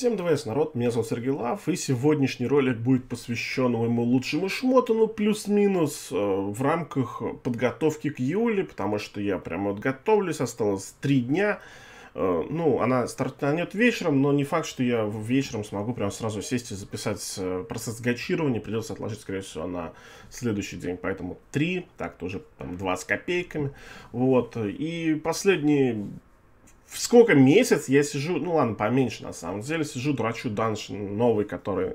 Всем двоец, народ, меня зовут Сергей Лав, и сегодняшний ролик будет посвящен моему лучшему шмотану, плюс-минус, э, в рамках подготовки к июле, потому что я прямо вот готовлюсь, осталось три дня, э, ну, она стартанет вечером, но не факт, что я вечером смогу прям сразу сесть и записать э, процесс гачирования. Придется отложить, скорее всего, на следующий день. Поэтому три, так тоже там 2 копейками. Вот. И последний. В сколько месяц я сижу, ну ладно, поменьше на самом деле, сижу, драчу даншин новый, который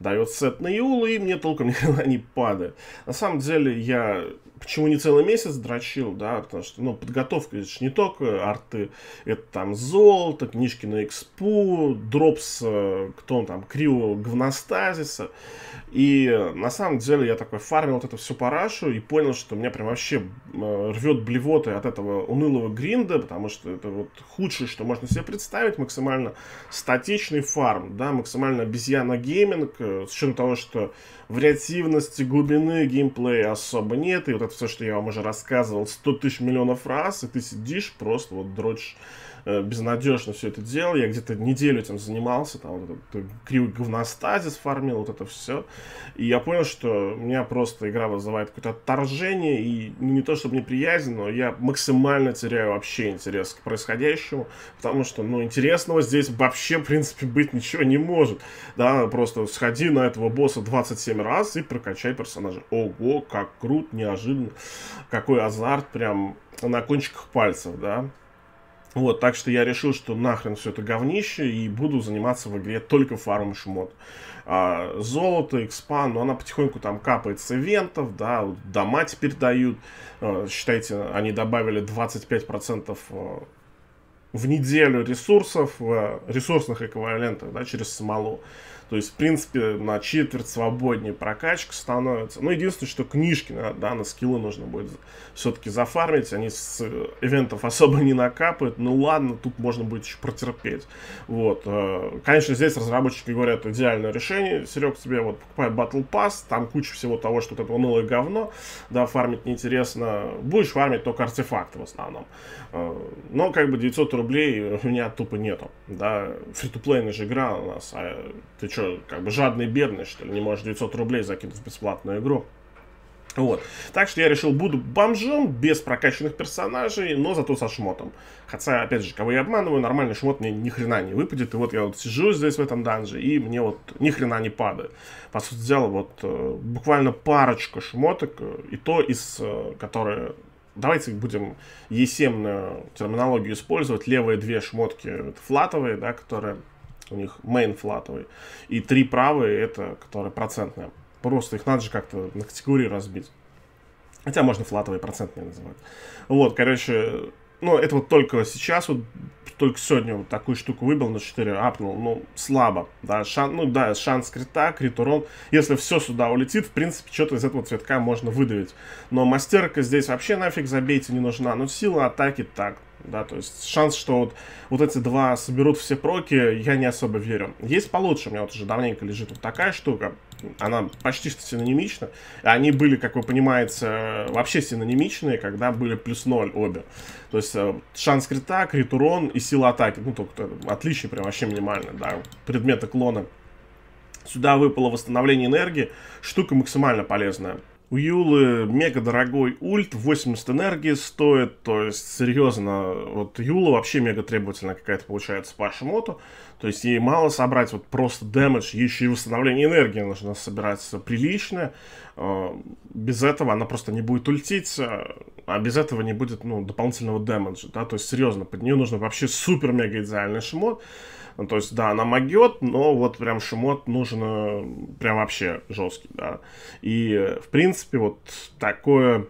дает сет на Юл, и мне толком никогда не падает. На самом деле я почему не целый месяц дрочил, да, потому что, ну, подготовка, это же не только арты, это там золото, книжки на экспу, дропс, э, кто он там, крио говностазиса, и на самом деле я такой фармил вот это все парашу и понял, что меня прям вообще э, рвет блевоты от этого унылого гринда, потому что это вот худшее, что можно себе представить, максимально статичный фарм, да, максимально обезьяна гейминг, э, с учетом того, что вариативности, глубины геймплея особо нет. И вот это все, что я вам уже рассказывал, 100 тысяч миллионов раз, и ты сидишь просто вот дрочишь Э, безнадежно все это делал. Я где-то неделю этим занимался, там вот этот кривый говностазис фармил, вот это все. И я понял, что у меня просто игра вызывает какое-то отторжение, и ну, не то чтобы неприязнь, но я максимально теряю вообще интерес к происходящему, потому что, ну, интересного здесь вообще, в принципе, быть ничего не может. Да, просто сходи на этого босса 27 раз и прокачай персонажа. Ого, как круто неожиданно. Какой азарт, прям на кончиках пальцев, да. Вот, так что я решил, что нахрен все это говнище, и буду заниматься в игре только фарм шмот. А, золото, экспан, но ну, она потихоньку там капает с ивентов, да, дома теперь дают. А, считайте, они добавили 25% а, в неделю ресурсов, а, ресурсных эквивалентов, да, через смолу. То есть, в принципе, на четверть свободнее прокачка становится. Ну, единственное, что книжки, да, на скиллы нужно будет все-таки зафармить. Они с э, ивентов особо не накапают. Ну, ладно, тут можно будет еще протерпеть. Вот. Э, конечно, здесь разработчики говорят, идеальное решение. Серег, тебе вот покупай Battle Pass, там куча всего того, что это унылое говно, да, фармить неинтересно. Будешь фармить только артефакты в основном. Э, но, как бы, 900 рублей у меня тупо нету, да. Фритуплейная же игра у нас, а ты что, как бы жадный бедный, что ли, не можешь 900 рублей закинуть в бесплатную игру. Вот. Так что я решил, буду бомжом, без прокачанных персонажей, но зато со шмотом. Хотя, опять же, кого я обманываю, нормальный шмот мне ни хрена не выпадет. И вот я вот сижу здесь в этом данже, и мне вот ни хрена не падает. По сути дела, вот э, буквально парочка шмоток, э, и то из, э, которые... Давайте будем есемную терминологию использовать. Левые две шмотки это флатовые, да, которые у них main флатовый, и три правые, это, которые процентные. Просто их надо же как-то на категории разбить. Хотя можно флатовые процентные называть. Вот, короче, ну, это вот только сейчас, вот только сегодня вот такую штуку выбил на 4, апнул, ну, слабо, да, шан, ну, да, шанс крита, крит урон, если все сюда улетит, в принципе, что-то из этого цветка можно выдавить, но мастерка здесь вообще нафиг забейте, не нужна, но сила атаки так, да, то есть шанс, что вот, вот эти два соберут все проки, я не особо верю. Есть получше, у меня вот уже давненько лежит вот такая штука, она почти что синонимична, они были, как вы понимаете, вообще синонимичные, когда были плюс ноль обе, то есть э, шанс крита, крит урон и сила атаки, ну, только отличие прям вообще минимально, да, предметы клона. Сюда выпало восстановление энергии, штука максимально полезная. У Юлы мега дорогой ульт, 80 энергии стоит, то есть серьезно, вот Юла вообще мега требовательная какая-то получается по шмоту, то есть ей мало собрать вот просто дэмэдж, еще и восстановление энергии нужно собирать приличное. А, без этого она просто не будет ультить, а, а без этого не будет ну, дополнительного дэмэджа, да, то есть серьезно, под нее нужно вообще супер-мега идеальный шмот, ну, то есть, да, она могет, но вот прям шумот нужно прям вообще жесткий, да. И, в принципе, вот такое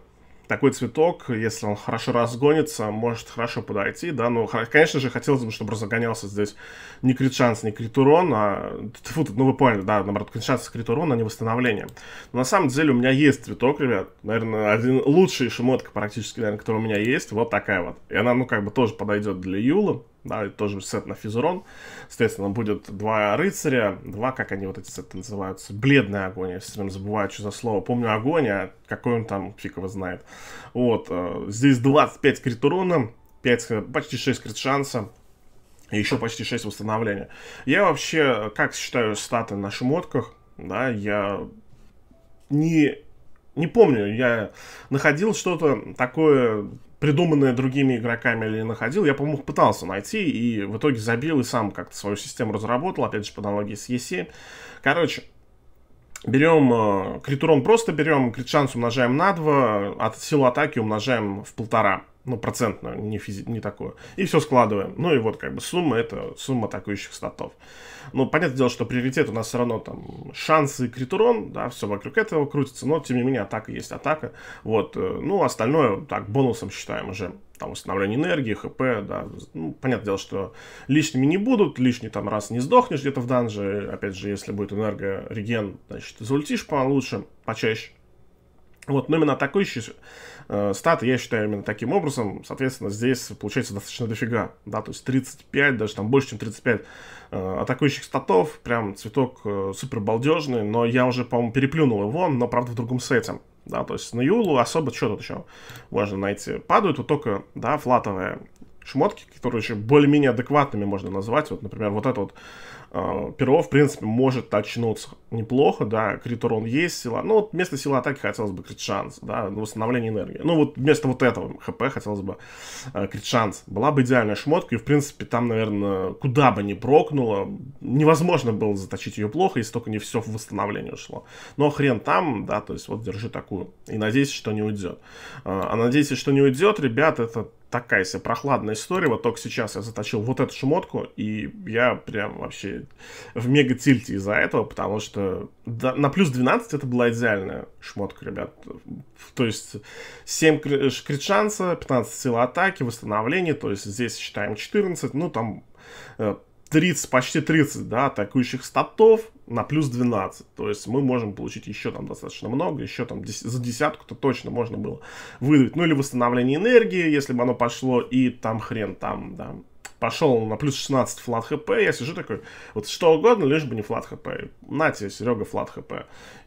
такой цветок, если он хорошо разгонится, может хорошо подойти, да, но, ну, конечно же, хотелось бы, чтобы разгонялся здесь не крит шанс, не крит урон, а, Фу, ну вы поняли, да, наоборот, крит шанс, крит урон, а не восстановление. Но на самом деле у меня есть цветок, ребят, наверное, один лучший шмотка практически, наверное, который у меня есть, вот такая вот. И она, ну, как бы тоже подойдет для Юла, да, и тоже сет на физурон. Соответственно, будет два рыцаря, два, как они вот эти сеты называются, бледная огонь, я все время забываю, что за слово. Помню огонь, а какой он там, фиг его знает. Вот, э, здесь 25 крит урона, 5, почти 6 крит шанса, и еще почти 6 восстановления. Я вообще, как считаю статы на шмотках, да, я не не помню, я находил что-то такое придуманное другими игроками или находил. Я, по-моему, пытался найти и в итоге забил и сам как-то свою систему разработал, опять же, по аналогии с e Короче, берем э, крит урон просто берем, крит шанс умножаем на 2, от силу атаки умножаем в полтора ну, процентную, не, физи- не такую. И все складываем. Ну и вот как бы сумма это сумма атакующих статов. Ну, понятное дело, что приоритет у нас все равно там шансы критурон, да, все вокруг этого крутится, но тем не менее атака есть атака. Вот, э, ну, остальное так бонусом считаем уже. Там восстановление энергии, хп, да. Ну, понятное дело, что лишними не будут, лишний там раз не сдохнешь где-то в данже. Опять же, если будет энергия реген, значит, заультишь получше, почаще. Вот, но именно атакующие Э, стат я считаю именно таким образом. Соответственно, здесь получается достаточно дофига. Да, то есть 35, даже там больше, чем 35 э, атакующих статов. Прям цветок э, супер балдежный, но я уже, по-моему, переплюнул его, но, правда, в другом сете. Да, то есть на Юлу особо что тут еще важно найти. Падают вот только, да, флатовые шмотки, которые еще более-менее адекватными можно назвать. Вот, например, вот этот вот а, Перо, в принципе, может точнуться неплохо, да, крит урон есть, сила, ну, вот вместо силы атаки хотелось бы крит шанс, да, восстановление энергии. Ну, вот вместо вот этого ХП хотелось бы э, крит шанс. Была бы идеальная шмотка, и, в принципе, там, наверное, куда бы ни прокнуло, невозможно было заточить ее плохо, если только не все в восстановление ушло. Но хрен там, да, то есть вот держи такую, и надеюсь, что не уйдет. А, а надеюсь, что не уйдет, ребят, это такая себе прохладная история. Вот только сейчас я заточил вот эту шмотку, и я прям вообще в мега тильте из-за этого, потому что до, на плюс 12 это была идеальная шмотка, ребят. То есть 7 э, крит шанса, 15 сил атаки, восстановление, то есть здесь считаем 14, ну там э, 30, почти 30, да, атакующих статов на плюс 12. То есть мы можем получить еще там достаточно много, еще там за десятку-то точно можно было выдавить. Ну или восстановление энергии, если бы оно пошло, и там хрен там, да, пошел на плюс 16 флат хп, я сижу такой, вот что угодно, лишь бы не флат хп. На тебе, Серега, флат хп.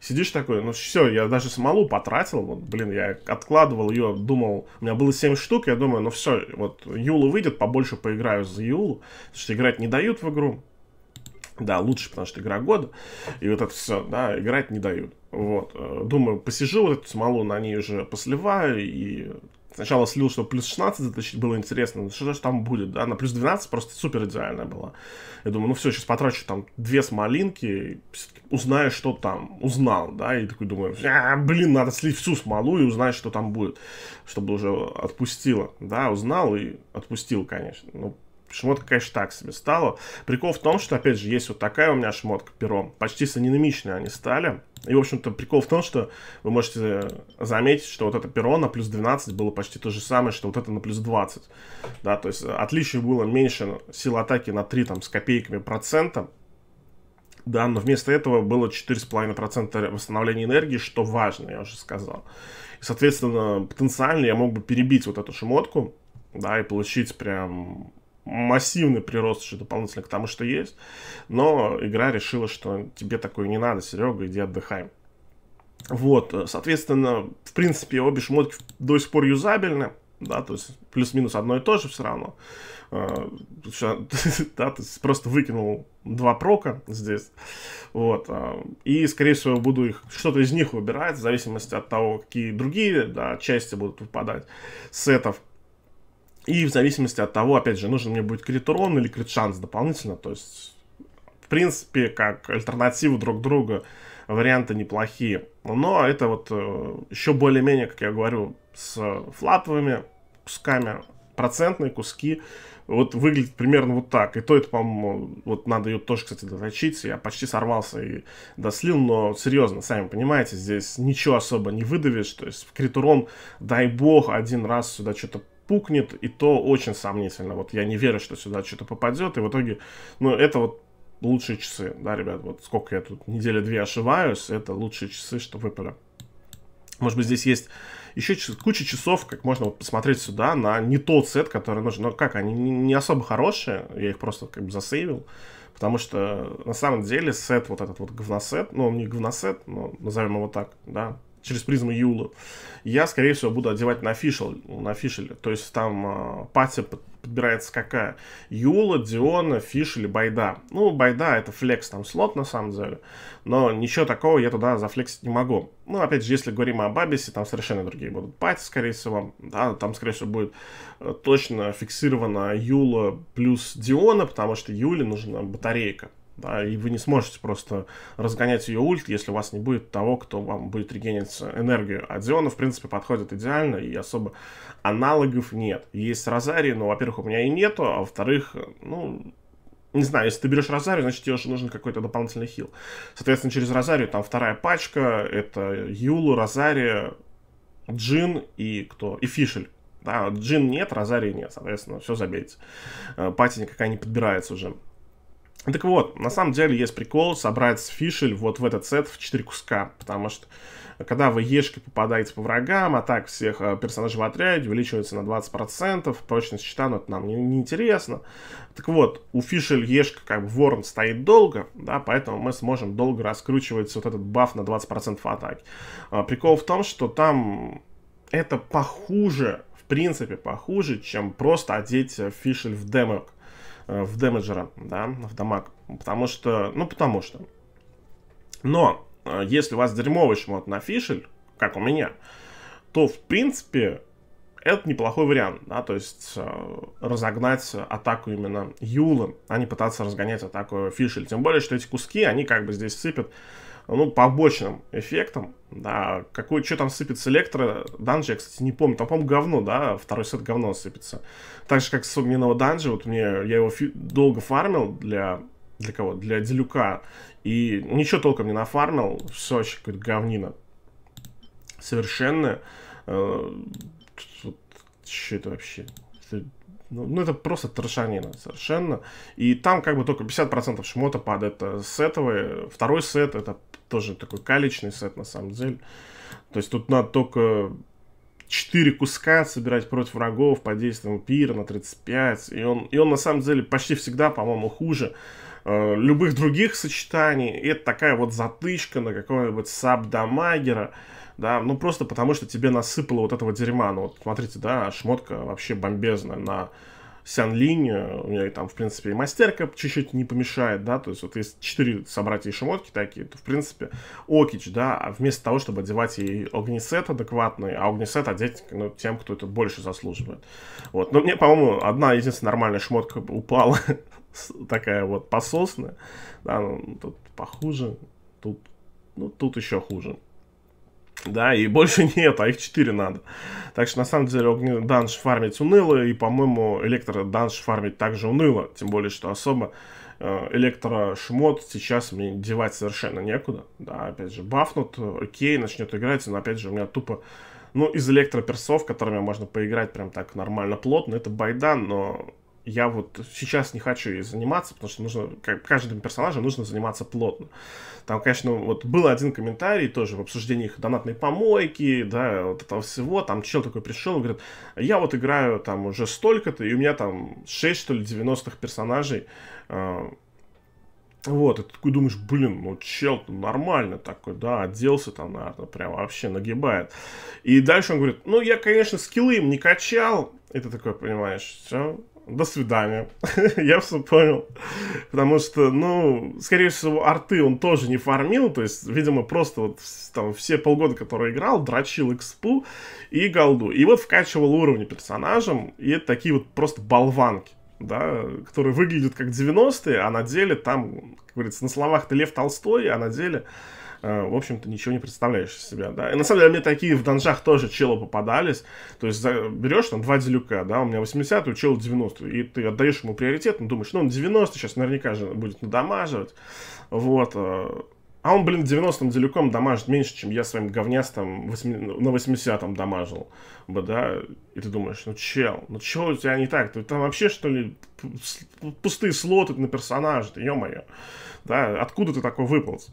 Сидишь такой, ну все, я даже смолу потратил, вот, блин, я откладывал ее, думал, у меня было 7 штук, я думаю, ну все, вот Юла выйдет, побольше поиграю за Юлу, потому что играть не дают в игру. Да, лучше, потому что игра года. И вот это все, да, играть не дают. Вот. Э, думаю, посижу вот эту смолу, на ней уже посливаю и Сначала слил, что плюс 16 затащить, было интересно, ну, что же там будет, да, на плюс 12 просто супер идеальная была. Я думаю, ну все, сейчас потрачу там две смолинки, узнаю, что там, узнал, да, и такой думаю, а, блин, надо слить всю смолу и узнать, что там будет, чтобы уже отпустило, да, узнал и отпустил, конечно, ну, шмотка, конечно, так себе стала. Прикол в том, что, опять же, есть вот такая у меня шмотка пером. Почти синонимичные они стали. И, в общем-то, прикол в том, что вы можете заметить, что вот это перо на плюс 12 было почти то же самое, что вот это на плюс 20. Да, то есть отличие было меньше сил атаки на 3 там, с копейками процента. Да, но вместо этого было 4,5% восстановления энергии, что важно, я уже сказал. И, соответственно, потенциально я мог бы перебить вот эту шмотку, да, и получить прям массивный прирост еще дополнительно к тому, что есть. Но игра решила, что тебе такое не надо, Серега, иди отдыхай. Вот, соответственно, в принципе, обе шмотки до сих пор юзабельны, да, то есть плюс-минус одно и то же все равно. А, да, то есть просто выкинул два прока здесь, вот, а, и, скорее всего, буду их, что-то из них выбирать, в зависимости от того, какие другие, да, части будут выпадать, сетов, и в зависимости от того, опять же, нужен мне будет крит урон или крит шанс дополнительно. То есть, в принципе, как альтернативы друг друга варианты неплохие. Но это вот э, еще более-менее, как я говорю, с флатовыми кусками, процентные куски. Вот выглядит примерно вот так. И то это, по-моему, вот надо ее тоже, кстати, доточить. Я почти сорвался и дослил, но серьезно, сами понимаете, здесь ничего особо не выдавишь. То есть в критурон, дай бог, один раз сюда что-то пукнет, и то очень сомнительно. Вот я не верю, что сюда что-то попадет, и в итоге, ну, это вот лучшие часы, да, ребят, вот сколько я тут недели две ошиваюсь, это лучшие часы, что выпали. Может быть, здесь есть еще куча часов, как можно вот посмотреть сюда на не тот сет, который нужен. Но как, они не особо хорошие, я их просто как бы засейвил. Потому что на самом деле сет, вот этот вот говносет, ну он не говносет, но назовем его так, да, через призму Юла, я, скорее всего, буду одевать на фишел, на фишеле. То есть там э, пати подбирается какая? Юла, Диона, Фиш Байда. Ну, Байда это флекс там слот на самом деле, но ничего такого я туда зафлексить не могу. Ну, опять же, если говорим о Бабисе, там совершенно другие будут пати, скорее всего. Да, там, скорее всего, будет э, точно фиксирована Юла плюс Диона, потому что Юле нужна батарейка да, и вы не сможете просто разгонять ее ульт, если у вас не будет того, кто вам будет регенить энергию. А Диона, в принципе, подходит идеально, и особо аналогов нет. Есть Розари, но, во-первых, у меня и нету, а во-вторых, ну, не знаю, если ты берешь Розарию, значит тебе уже нужен какой-то дополнительный хил. Соответственно, через Розарию там вторая пачка, это Юлу, Розария, Джин и кто? И Фишель. Да, Джин нет, Розарии нет, соответственно, все забейте. Э, пати никакая не подбирается уже. Так вот, на самом деле есть прикол собрать фишель вот в этот сет в 4 куска, потому что когда вы ешкой попадаете по врагам, атак всех э, персонажей в отряде увеличивается на 20%, прочность щита, но ну, это нам не, не интересно. Так вот, у фишель ешка как бы ворон стоит долго, да, поэтому мы сможем долго раскручивать вот этот баф на 20% атаки. А, прикол в том, что там это похуже, в принципе похуже, чем просто одеть э, фишель в демок. Э, в демеджера, да, в дамаг. Потому что, ну потому что. Но, э, если у вас дерьмовый шмот на фишель, как у меня, то, в принципе, это неплохой вариант, да, то есть э, разогнать атаку именно Юлы, а не пытаться разгонять атаку Фишель. Тем более, что эти куски, они как бы здесь сыпят ну, побочным эффектом, да, какой, что там сыпется электро, данжи, я, кстати, не помню, там, по-моему, говно, да, второй сет говно сыпется. Так же, как с огненного данжа, вот мне, я его долго фармил для, для кого, для делюка, и ничего толком не нафармил, все вообще какое-то говнина совершенно. Э, что это вообще? Ну, ну, это просто трешанина совершенно. И там как бы только 50% шмота падает э, с этого. Второй сет это тоже такой каличный сет на самом деле. То есть тут надо только 4 куска собирать против врагов по действиям пира на 35. И он, и он на самом деле почти всегда, по-моему, хуже э, любых других сочетаний. И это такая вот затычка на какого-нибудь сабдамагера. Да, ну просто потому что тебе насыпало вот этого дерьма. Ну вот смотрите, да, шмотка вообще бомбезная на Сян Линь, у меня там, в принципе, и мастерка чуть-чуть не помешает, да, то есть вот есть четыре собратья шмотки такие, то, в принципе, Окич, да, а вместо того, чтобы одевать ей огнесет адекватный, а огнесет одеть ну, тем, кто это больше заслуживает. Вот, но мне, по-моему, одна единственная нормальная шмотка упала, такая вот пососная, да, ну, тут похуже, тут, ну, тут еще хуже да, и больше нет, а их 4 надо. Так что, на самом деле, огнеданж фармить уныло, и, по-моему, электроданж фармить также уныло, тем более, что особо э, электрошмот сейчас мне девать совершенно некуда, да, опять же, бафнут, окей, начнет играть, но, опять же, у меня тупо, ну, из электроперсов, которыми можно поиграть прям так нормально, плотно, это Байдан, но я вот сейчас не хочу ей заниматься, потому что нужно, как, каждому персонажу нужно заниматься плотно. Там, конечно, вот был один комментарий тоже в обсуждении их донатной помойки, да, вот этого всего, там чел такой пришел и говорит, я вот играю там уже столько-то, и у меня там 6, что ли, 90-х персонажей, а, вот, и ты такой думаешь, блин, ну чел нормально такой, да, оделся там, наверное, прям вообще нагибает. И дальше он говорит, ну я, конечно, скиллы им не качал, и ты такой понимаешь, все, до свидания. я все понял. Потому что, ну, скорее всего, арты он тоже не фармил. То есть, видимо, просто вот там все полгода, которые играл, дрочил экспу и голду. И вот вкачивал уровни персонажам. И это такие вот просто болванки. Да, которые выглядят как 90-е, а на деле там, как говорится, на словах ты Лев Толстой, а на деле Э, в общем-то, ничего не представляешь из себя, да. И на самом деле мне такие в данжах тоже челы попадались. То есть за, берешь там два делюка, да, у меня 80 у чела 90 и ты отдаешь ему приоритет, ну, думаешь, ну, он 90 сейчас наверняка же будет надамаживать, вот, э, а он, блин, 90-м делюком дамажит меньше, чем я своим говнястом 8, на 80-м дамажил бы, да? И ты думаешь, ну чел, ну чего у тебя не так? Ты там вообще, что ли, пустые слоты на персонажа, ты, ё-моё. Да, откуда ты такой выполз?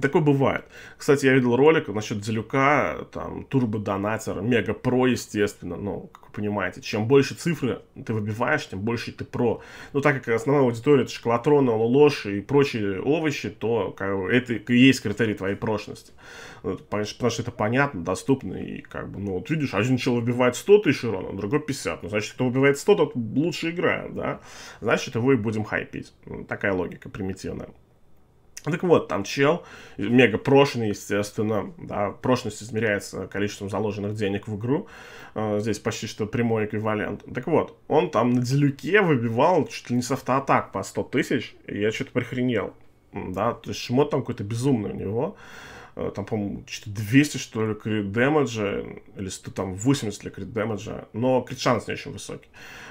Такое бывает. Кстати, я видел ролик насчет Делюка, там, турбодонатера, мега про, естественно, ну, как вы понимаете, чем больше цифры ты выбиваешь, тем больше ты про. Ну так как основная аудитория это шоколатрон, ложь и прочие овощи, то как, бы, это и есть критерий твоей прошности. Потому что это понятно, доступно, и как бы, ну, вот видишь, один человек выбивает 100 тысяч урона, другой 50. Ну, значит, кто выбивает 100, тот лучше играет, да? Значит, его и будем хайпить. Ну, такая логика примитивная. Так вот, там чел, мега прошенный, естественно, да, прошность измеряется количеством заложенных денег в игру, э, здесь почти что прямой эквивалент. Так вот, он там на делюке выбивал чуть ли не с автоатак по 100 тысяч, и я что-то прихренел, да, то есть шмот там какой-то безумный у него, э, там, по-моему, что-то 200, что ли, крит дэмэджа, или 100, там 80 ли крит дэмэджа, но крит шанс не очень высокий,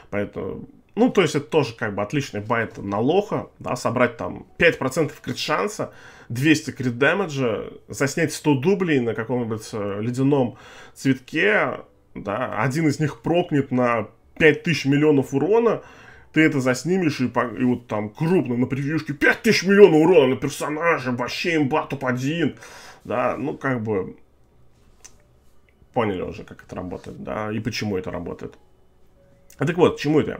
поэтому ну, то есть это тоже как бы отличный байт на лоха, да, собрать там 5% крит шанса, 200 крит дэмэджа, заснять 100 дублей на каком-нибудь э, ледяном цветке, да, один из них прокнет на 5000 миллионов урона, ты это заснимешь и, и вот там крупно на превьюшке 5000 миллионов урона на персонаже вообще имба топ-1, да, ну как бы поняли уже, как это работает, да, и почему это работает. А так вот, чему это? Я?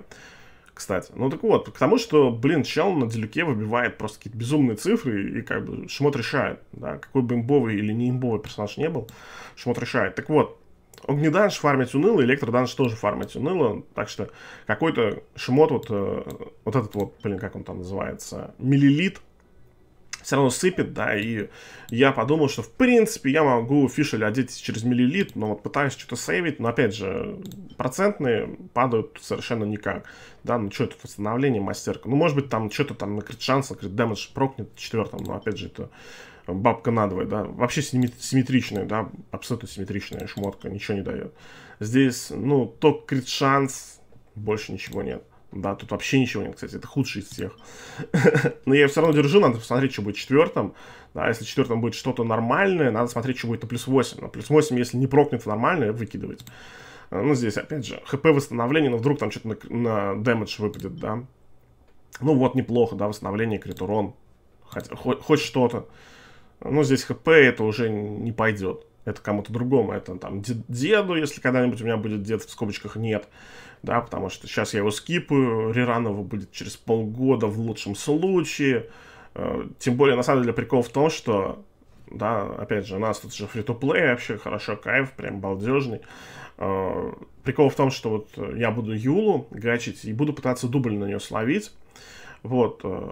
кстати. Ну так вот, к тому, что, блин, чел на делюке выбивает просто какие-то безумные цифры, и как бы шмот решает, да, какой бы имбовый или не имбовый персонаж не был, шмот решает. Так вот, Огнеданж фармить уныло, электроданж тоже фармить уныло, так что какой-то шмот, вот, э, вот этот вот, блин, как он там называется, миллилит, все равно сыпет, да, и я подумал, что в принципе я могу фишель одеть через миллилит, но вот пытаюсь что-то сейвить, но опять же, процентные падают совершенно никак, да, ну что это восстановление мастерка, ну может быть там что-то там на крит шанс, на крит дэмэдж прокнет четвертым, но опять же это бабка надвое, да, вообще симметричная, да, абсолютно симметричная шмотка, ничего не дает. Здесь, ну, топ крит шанс, больше ничего нет. Да, тут вообще ничего нет, кстати, это худший из всех. Но я ее все равно держу, надо посмотреть, что будет четвертым. Да, если четвертым будет что-то нормальное, надо смотреть, что будет на плюс 8. На плюс 8, если не прокнет нормальное, выкидывать. А, ну, здесь, опять же, хп восстановление, но вдруг там что-то на, на дэмэдж выпадет, да. Ну, вот неплохо, да, восстановление, крит урон. Хоть, хоть, хоть что-то. Ну, здесь хп это уже не пойдет это кому-то другому, это там деду, если когда-нибудь у меня будет дед в скобочках нет, да, потому что сейчас я его скипаю, Риранова будет через полгода в лучшем случае, э, тем более, на самом деле, прикол в том, что, да, опять же, у нас тут же фри-то-плей, вообще хорошо, кайф, прям балдежный, э, прикол в том, что вот я буду Юлу гачить и буду пытаться дубль на нее словить, вот, э,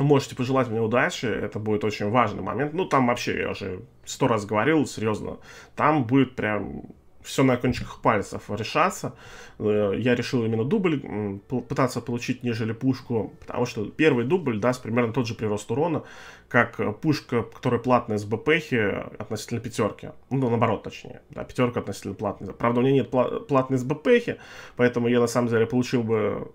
Можете пожелать мне удачи, это будет очень важный момент. Ну, там вообще, я уже сто раз говорил, серьезно, там будет прям все на кончиках пальцев решаться. Э, я решил именно дубль пытаться получить, нежели пушку, потому что первый дубль даст примерно тот же прирост урона, как э, пушка, которая платная с БПХи относительно пятерки. Ну, наоборот, точнее. Да, пятерка относительно платная. Правда, у меня нет платной с БПХи, поэтому я на самом деле получил бы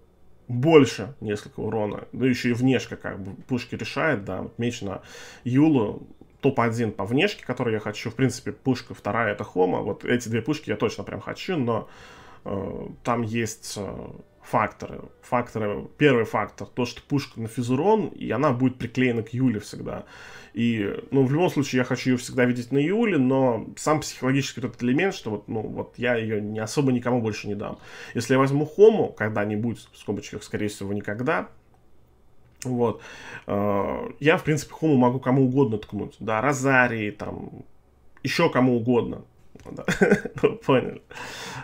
больше несколько урона. Да еще и внешка как бы пушки решает, да. Вот меч на Юлу топ-1 по внешке, который я хочу. В принципе, пушка вторая это Хома. Вот эти две пушки я точно прям хочу, но э, там есть э, факторы. Факторы, первый фактор, то, что пушка на физурон, и она будет приклеена к Юле всегда. И, ну, в любом случае, я хочу ее всегда видеть на Юле, но сам психологический этот элемент, что вот, ну, вот я ее не особо никому больше не дам. Если я возьму Хому когда-нибудь, в скобочках, скорее всего, никогда, вот, э, я, в принципе, Хому могу кому угодно ткнуть, да, Розарии, там, еще кому угодно, Типа, да, ну, поняли,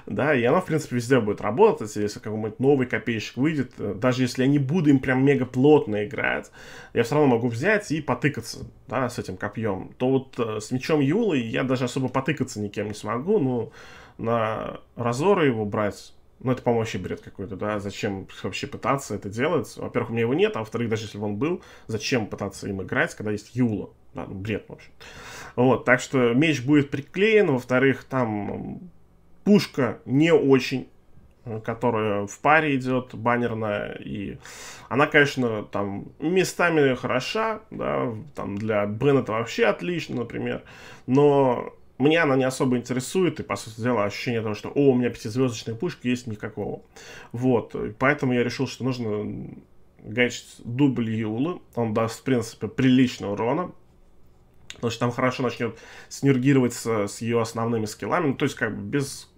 да, и она, в принципе, везде будет работать, если какой-нибудь новый копейщик выйдет, э, даже если я не буду им прям мега плотно играть, я все равно могу взять и потыкаться, да, с этим копьем, то вот э, с мечом Юлы я даже особо потыкаться никем не смогу, ну, на разоры его брать, ну, это, по-моему, вообще бред какой-то, да, зачем вообще пытаться это делать, во-первых, у меня его нет, а во-вторых, даже если бы он был, зачем пытаться им играть, когда есть Юла, ну, бред, в общем. Вот, так что меч будет приклеен, во-вторых, там пушка не очень э, которая в паре идет, баннерная, и она, конечно, там местами хороша, да, там для Беннета вообще отлично, например, но мне она не особо интересует, и, по сути дела, ощущение того, что, о, у меня пятизвездочная пушка, есть никакого. Вот, поэтому я решил, что нужно гачить дубль Юлы, он даст, в принципе, приличный урона, потому что там хорошо начнет синергировать с, с ее основными скиллами. Ну, то есть, как бы без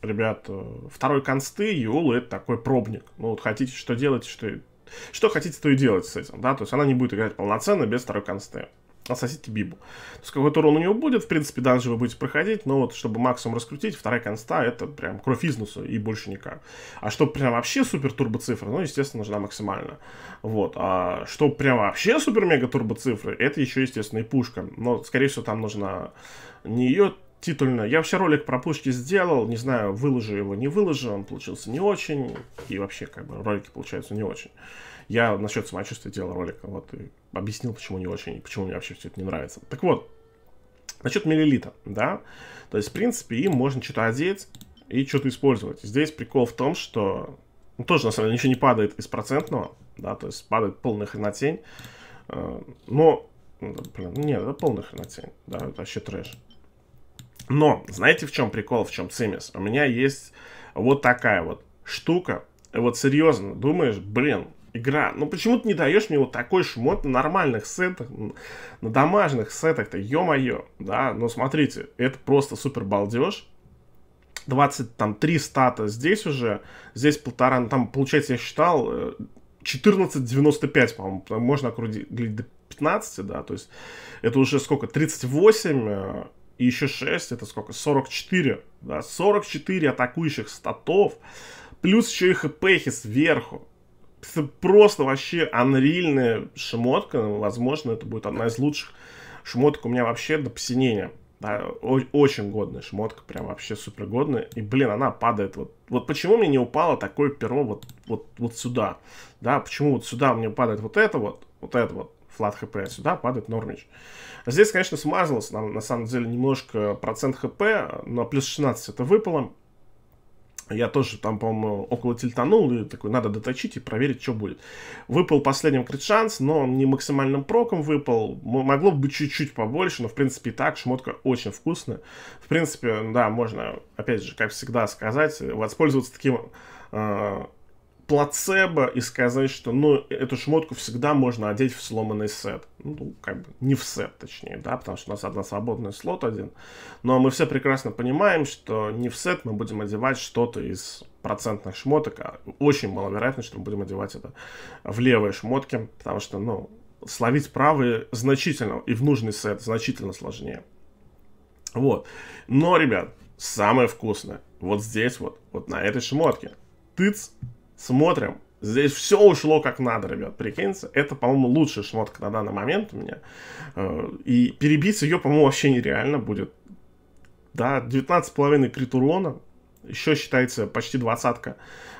ребят, э, второй консты, Юла это такой пробник. Ну, вот хотите, что делать, что, что хотите, то и делать с этим, да, то есть она не будет играть полноценно без второй консты. Ассасити Бибу. То есть какой-то урон у него будет, в принципе, данжи вы будете проходить, но вот чтобы максимум раскрутить, вторая конста это прям кровь из носу и больше никак. А что прям вообще супер турбо цифра, ну, естественно, нужна максимально. Вот. А что прям вообще супер мега турбо цифры, это еще, естественно, и пушка. Но, скорее всего, там нужна не ее титульно. Я вообще ролик про пушки сделал, не знаю, выложу его, не выложу, он получился не очень, и вообще, как бы, ролики получаются не очень. Я насчет самочувствия делал ролик, вот, и объяснил, почему не очень, почему мне вообще все это не нравится. Так вот, насчет миллилитра, да, то есть, в принципе, им можно что-то одеть и что-то использовать. Здесь прикол в том, что, ну, тоже, на самом деле, ничего не падает из процентного, да, то есть падает полная хренотень, э, но, ну, блин, ну, нет, это полная хренотень, да, это вообще трэш. Но, знаете, в чем прикол, в чем цимис? У меня есть вот такая вот штука. вот серьезно, думаешь, блин, игра. Ну почему ты не даешь мне вот такой шмот на нормальных сетах, на домашних сетах-то, ё-моё, да, Но смотрите, это просто супер балдеж. 23 стата здесь уже, здесь полтора, ну, там, получается, я считал, 14,95, э, по-моему, можно округлить до 15, да, то есть это уже сколько, 38 э, и еще 6, это сколько, 44, да, 44 атакующих статов, плюс еще и хпхи сверху, это просто вообще анрильная шмотка. Ну, возможно, это будет одна из лучших шмоток у меня вообще до псинения, Да, очень годная шмотка, прям вообще супер годная. И, блин, она падает. Вот, вот почему мне не упало такое перо вот, вот, вот сюда? Да, почему вот сюда мне падает вот это вот, вот это вот, флат хп, а сюда падает нормич. Здесь, конечно, смазалось, на, на самом деле, немножко процент хп, но плюс 16 это выпало. Я тоже там, по-моему, около тильтанул и такой, надо доточить и проверить, что будет. Выпал последним крит-шанс, но он не максимальным проком выпал. Могло бы чуть-чуть побольше, но, в принципе, и так шмотка очень вкусная. В принципе, да, можно, опять же, как всегда сказать, воспользоваться таким э, плацебо и сказать, что ну, эту шмотку всегда можно одеть в сломанный сет. Ну, как бы не в сет, точнее, да, потому что у нас одна свободный слот один. Но мы все прекрасно понимаем, что не в сет мы будем одевать что-то из процентных шмоток, а очень маловероятно, что мы будем одевать это в левые шмотки, потому что, ну, словить правые значительно и в нужный сет значительно сложнее. Вот. Но, ребят, самое вкусное вот здесь вот, вот на этой шмотке. Тыц, Смотрим. Здесь все ушло как надо, ребят, прикиньте. Это, по-моему, лучшая шмотка на данный момент у меня. Э, и перебить ее, по-моему, вообще нереально будет. Да, 19,5 крит урона. Еще считается почти двадцатка.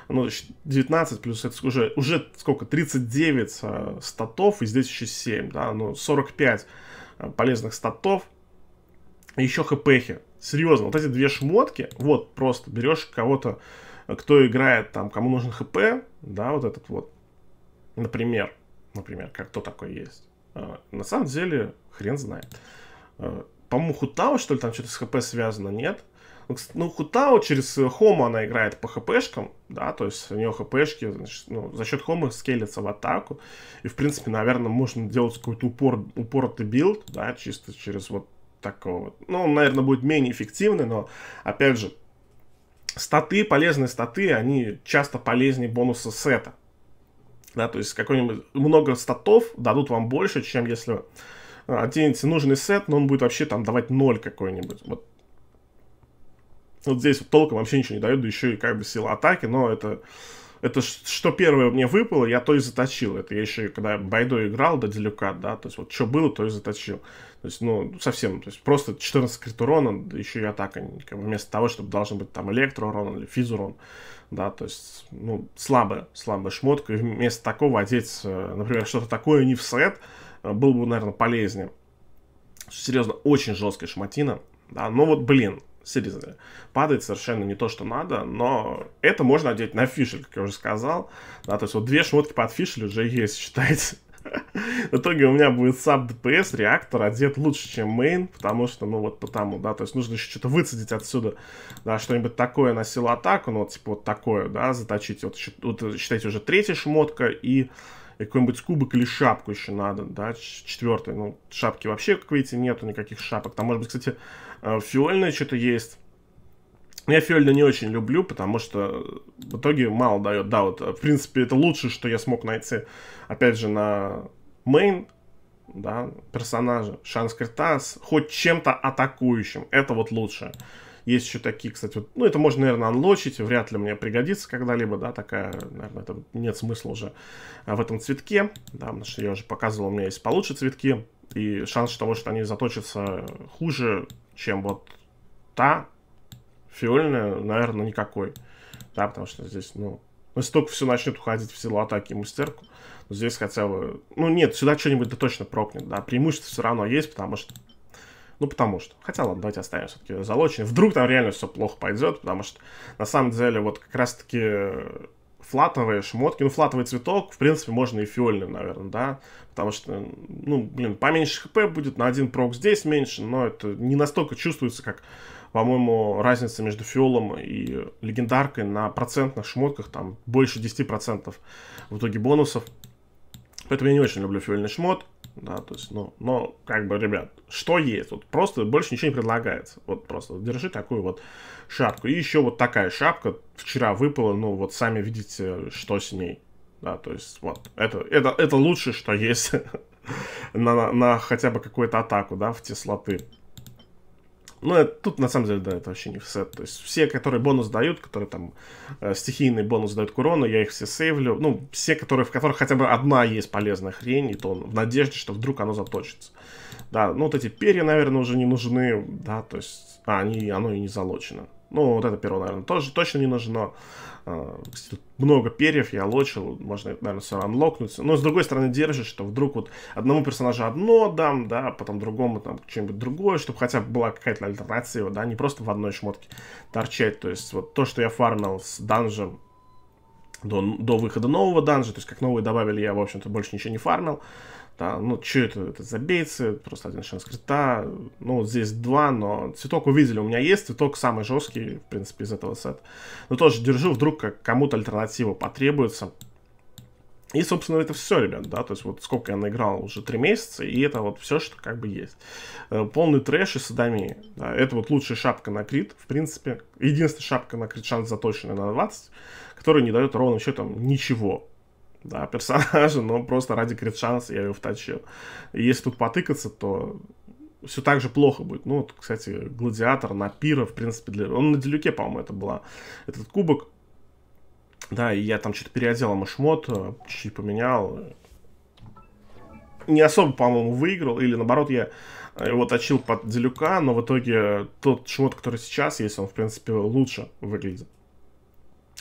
Ну, 19 плюс это уже, уже сколько, 39 э, статов, и здесь еще 7, да, ну, 45 э, полезных статов. И еще хпхи. Серьезно, вот эти две шмотки, вот, просто берешь кого-то кто играет там, кому нужен ХП, да, вот этот вот, например, например, как кто такой есть. А, на самом деле, хрен знает. А, по-моему, Хутао, что ли, там что-то с ХП связано, нет? Ну, ну Хутао через э, Хома она играет по ХПшкам, да, то есть у нее ХПшки, значит, ну, за счет Хомы скелится в атаку. И, в принципе, наверное, можно делать какой-то упор, упоротый билд, да, чисто через вот такого. Ну, он, наверное, будет менее эффективный, но, опять же, статы, полезные статы, они часто полезнее бонуса сета. Да, то есть какой-нибудь много статов дадут вам больше, чем если э, оденете нужный сет, но он будет вообще там давать ноль какой-нибудь. Вот. вот здесь вот толком вообще ничего не дает, да еще и как бы сила атаки, но это, это что первое мне выпало, я то и заточил. Это я еще когда Байдо играл до Делюкат, да, то есть вот что было, то и заточил. То есть, ну, совсем, то есть просто 14 крит урона, еще и атака, как бы вместо того, чтобы должен быть там электроурон или физурон, да, то есть, ну, слабая, слабая шмотка, и вместо такого одеть, э, например, что-то такое не в сет, э, было бы, наверное, полезнее. Серьезно, очень жесткая шматина, да, но вот, блин, серьезно, падает совершенно не то, что надо, но это можно одеть на фишель, как я уже сказал, да, то есть вот две шмотки под фишель уже есть, считается. В итоге у меня будет саб ДПС, реактор одет лучше, чем мейн, потому что, ну вот потому, да, то есть нужно еще что-то выцедить отсюда, да, что-нибудь такое на силу атаку, ну вот типа вот такое, да, заточить, вот, вот э, считайте уже третья шмотка и какой-нибудь кубок или шапку еще надо, да, четвертый, ну шапки вообще, как видите, нету никаких шапок, там может быть, кстати, э, фиольное что-то есть, я Фельда не очень люблю, потому что в итоге мало дает. Да, вот, в принципе, это лучше, что я смог найти, опять же, на мейн, да, персонажа. Шанс Критас хоть чем-то атакующим. Это вот лучше. Есть еще такие, кстати, вот, ну, это можно, наверное, анлочить, вряд ли мне пригодится когда-либо, да, такая, наверное, это нет смысла уже а, в этом цветке, да, потому что я уже показывал, у меня есть получше цветки, и шанс того, что они заточатся э, хуже, чем вот та фиольная, наверное, никакой. Да, потому что здесь, ну, если только все начнет уходить в силу атаки и мастерку, то здесь хотя бы... Ну, нет, сюда что-нибудь да точно прокнет, да. Преимущество все равно есть, потому что... Ну, потому что. Хотя, ладно, давайте оставим все-таки залоченный. Вдруг там реально все плохо пойдет, потому что, на самом деле, вот как раз-таки флатовые шмотки, ну, флатовый цветок, в принципе, можно и фиольный, наверное, да, потому что, ну, блин, поменьше хп будет, на один прок здесь меньше, но это не настолько чувствуется, как по-моему, разница между фиолом и легендаркой на процентных шмотках, там больше 10% в итоге бонусов. Поэтому я не очень люблю фиольный шмот. Да, то есть, ну, но, как бы, ребят, что есть? Вот просто больше ничего не предлагается. Вот просто держи такую вот шапку. И еще вот такая шапка вчера выпала, ну, вот сами видите, что с ней. Да, то есть, вот, это, это, это лучше, что есть на, на, на хотя бы какую-то атаку, да, в теслоты. Ну, это, тут на самом деле, да, это вообще не в сет. То есть все, которые бонус дают, которые там э, стихийный бонус дают к я их все сейвлю. Ну, все, которые, в которых хотя бы одна есть полезная хрень, и то в надежде, что вдруг оно заточится. Да, ну вот эти перья, наверное, уже не нужны, да, то есть а, они, оно и не залочено. Ну, вот это перо, наверное, тоже точно не нужно. А, кстати, тут много перьев я лочил, можно, наверное, все анлокнуть. Но, с другой стороны, держишь, что вдруг вот одному персонажу одно дам, да, а потом другому там что-нибудь другое, чтобы хотя бы была какая-то альтернатива, да, не просто в одной шмотке торчать. То есть вот то, что я фармил с данжем до, до выхода нового данжа, то есть как новые добавили, я, в общем-то, больше ничего не фармил. Uh, да, ну, что это, это за бейцы, просто один шанс крита. Ну, здесь два, но цветок увидели, у меня есть. Цветок самый жесткий, в принципе, из этого сета. Но тоже держу, вдруг как кому-то альтернатива потребуется. И, собственно, это все, ребят, да, то есть вот сколько я наиграл, уже три месяца, и это вот все, что как бы есть. Э, полный трэш и садомия, да, это вот лучшая шапка на крит, в принципе, единственная шапка на крит, шанс заточенный на 20, которая не дает ровным счетом ничего, да, персонажа, но просто ради крит-шанса я ее втащил. И если тут потыкаться, то все так же плохо будет. Ну, вот, кстати, Гладиатор на Пира, в принципе, для... он на Делюке, по-моему, это была этот кубок. Да, и я там что-то переодел ему а шмот, э, чуть-чуть поменял. Не особо, по-моему, выиграл, или наоборот, я э, его точил под Делюка, но в итоге тот шмот, который сейчас есть, он, в принципе, лучше выглядит.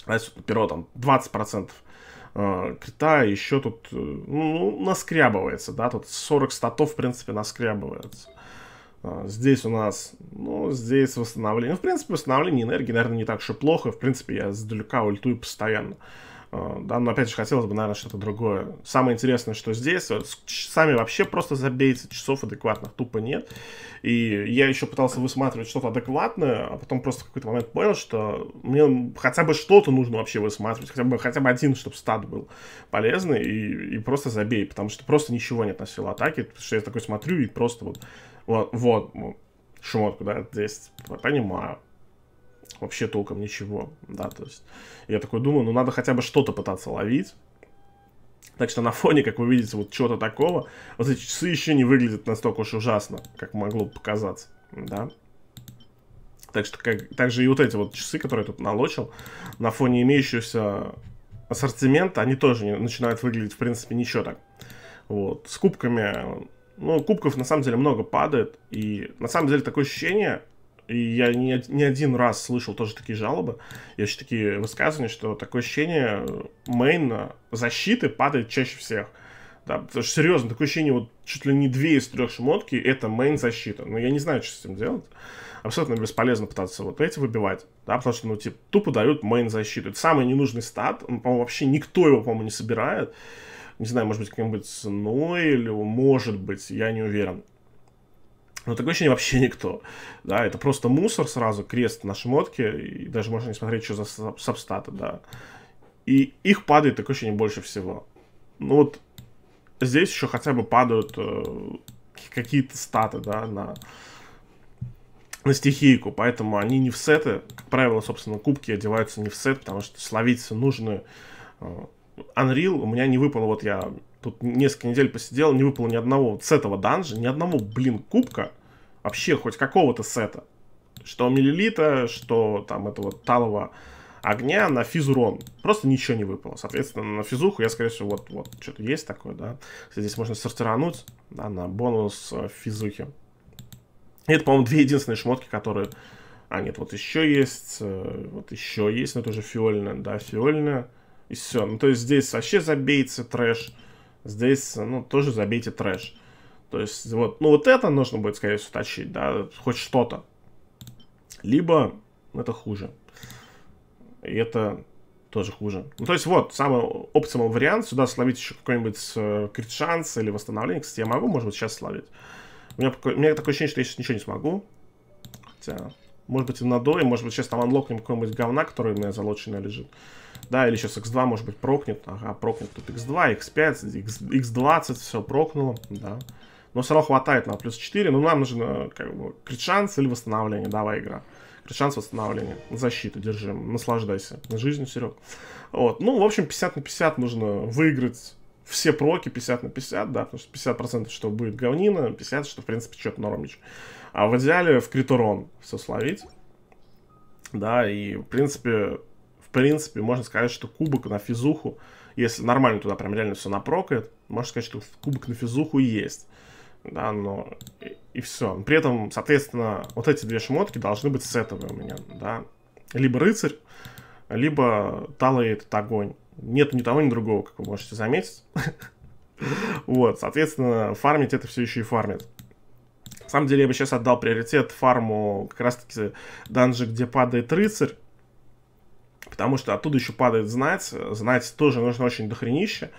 А если перо там 20% Э, крита еще тут, э, ну, ну, наскрябывается, да, тут 40 статов, в принципе, наскрябывается. Э, здесь у нас, ну, здесь восстановление. Ну, в принципе, восстановление энергии, наверное, не так уж и плохо. В принципе, я с далека ультую постоянно. Uh, Э, да, но опять же хотелось бы, наверное, что-то другое. Самое интересное, что здесь, сами вообще просто забейте, часов адекватных тупо нет. И я еще пытался высматривать что-то адекватное, а потом просто в какой-то момент понял, что мне хотя бы что-то нужно вообще высматривать, хотя бы, хотя бы один, чтобы стат был полезный, и, и просто забей, потому что просто ничего нет на силу атаки, потому что я такой смотрю и просто вот, вот, вот шмотку, да, 10, понимаю вообще толком ничего, да, то есть я такой думаю, ну надо хотя бы что-то пытаться ловить, так что на фоне, как вы видите, вот чего-то такого, вот эти часы еще не выглядят настолько уж ужасно, как могло бы показаться, да. Так что как, также и вот эти вот часы, которые я тут налочил, на фоне имеющегося ассортимента, они тоже не, начинают выглядеть, в принципе, ничего так. Вот, с кубками, ну, кубков на самом деле много падает, и на самом деле такое ощущение, и я не, не один раз слышал тоже такие жалобы, я еще такие высказывания, что такое ощущение э, мейна защиты падает чаще всех. Да, потому что серьезно, такое ощущение, вот чуть ли не две из трех шмотки это мейн защита. Но я не знаю, что с этим делать. Абсолютно бесполезно пытаться вот эти выбивать, да, потому что, ну, типа, тупо дают мейн защиту. Это самый ненужный стат, он, по-моему, вообще никто его, по-моему, не собирает. Не знаю, может быть, каким-нибудь ценой или, может быть, я не уверен. Но такое ощущение вообще никто. Да, это просто мусор сразу, крест на шмотке, и даже можно не смотреть, что за сабстаты, да. И их падает такое ощущение больше всего. Ну вот здесь еще хотя бы падают э, какие-то статы, да, на, на стихийку, поэтому они не в сеты. Как правило, собственно, кубки одеваются не в сет, потому что словить нужную э, Unreal у меня не выпало, вот я тут несколько недель посидел, не выпало ни одного с этого данжа, ни одного, блин, кубка, Вообще хоть какого-то сета. Что миллилита, что там этого талого огня на физурон. Просто ничего не выпало. Соответственно, на физуху я, скорее всего, вот, вот что-то есть такое, да. здесь можно сортирануть да, на бонус э, физухи. И это, по-моему, две единственные шмотки, которые... А, нет, вот еще есть, э, вот еще есть, но тоже фиольная, да, фиольная. И все. Ну, то есть здесь вообще забейте трэш. Здесь, ну, тоже забейте трэш. То есть, вот, ну, вот это нужно будет, скорее всего, тащить, да, хоть что-то. Либо это хуже. И это тоже хуже. Ну, то есть, вот, самый оптимал вариант. Сюда словить еще какой-нибудь э, крит шанс или восстановление. Кстати, я могу, может быть, сейчас словить. У меня, у меня такое ощущение, что я сейчас ничего не смогу. Хотя, может быть, и на дое, может быть, сейчас там анлокнем какой-нибудь говна, который у меня залоченная лежит. Да, или сейчас x2, может быть, прокнет. Ага, прокнет тут x2, x5, x, x20, все прокнуло, да но все равно хватает на плюс 4. Но нам нужно э, как бы крит шанс или восстановление. Давай, игра. Крит шанс, восстановление. Защиту держим. Наслаждайся на жизнь, Серег. Вот. Ну, в общем, 50 на 50 нужно выиграть все проки 50 на 50, да, потому что 50% что будет говнина, 50, что, в принципе, что-то нормич. А в идеале в критурон все словить. Да, и, в принципе, в принципе, можно сказать, что кубок на физуху, если нормально туда прям реально все напрокает, можно сказать, что кубок на физуху есть да, но и, и все. При этом, соответственно, вот эти две шмотки должны быть сетовые у меня, да. Либо рыцарь, либо талый этот огонь. Нет ни того, ни другого, как вы можете заметить. Вот, соответственно, фармить это все еще и фармит. На самом деле я бы сейчас отдал приоритет фарму как раз-таки данжи, где падает рыцарь. Потому что оттуда еще падает знать. Знать тоже нужно очень дохренище.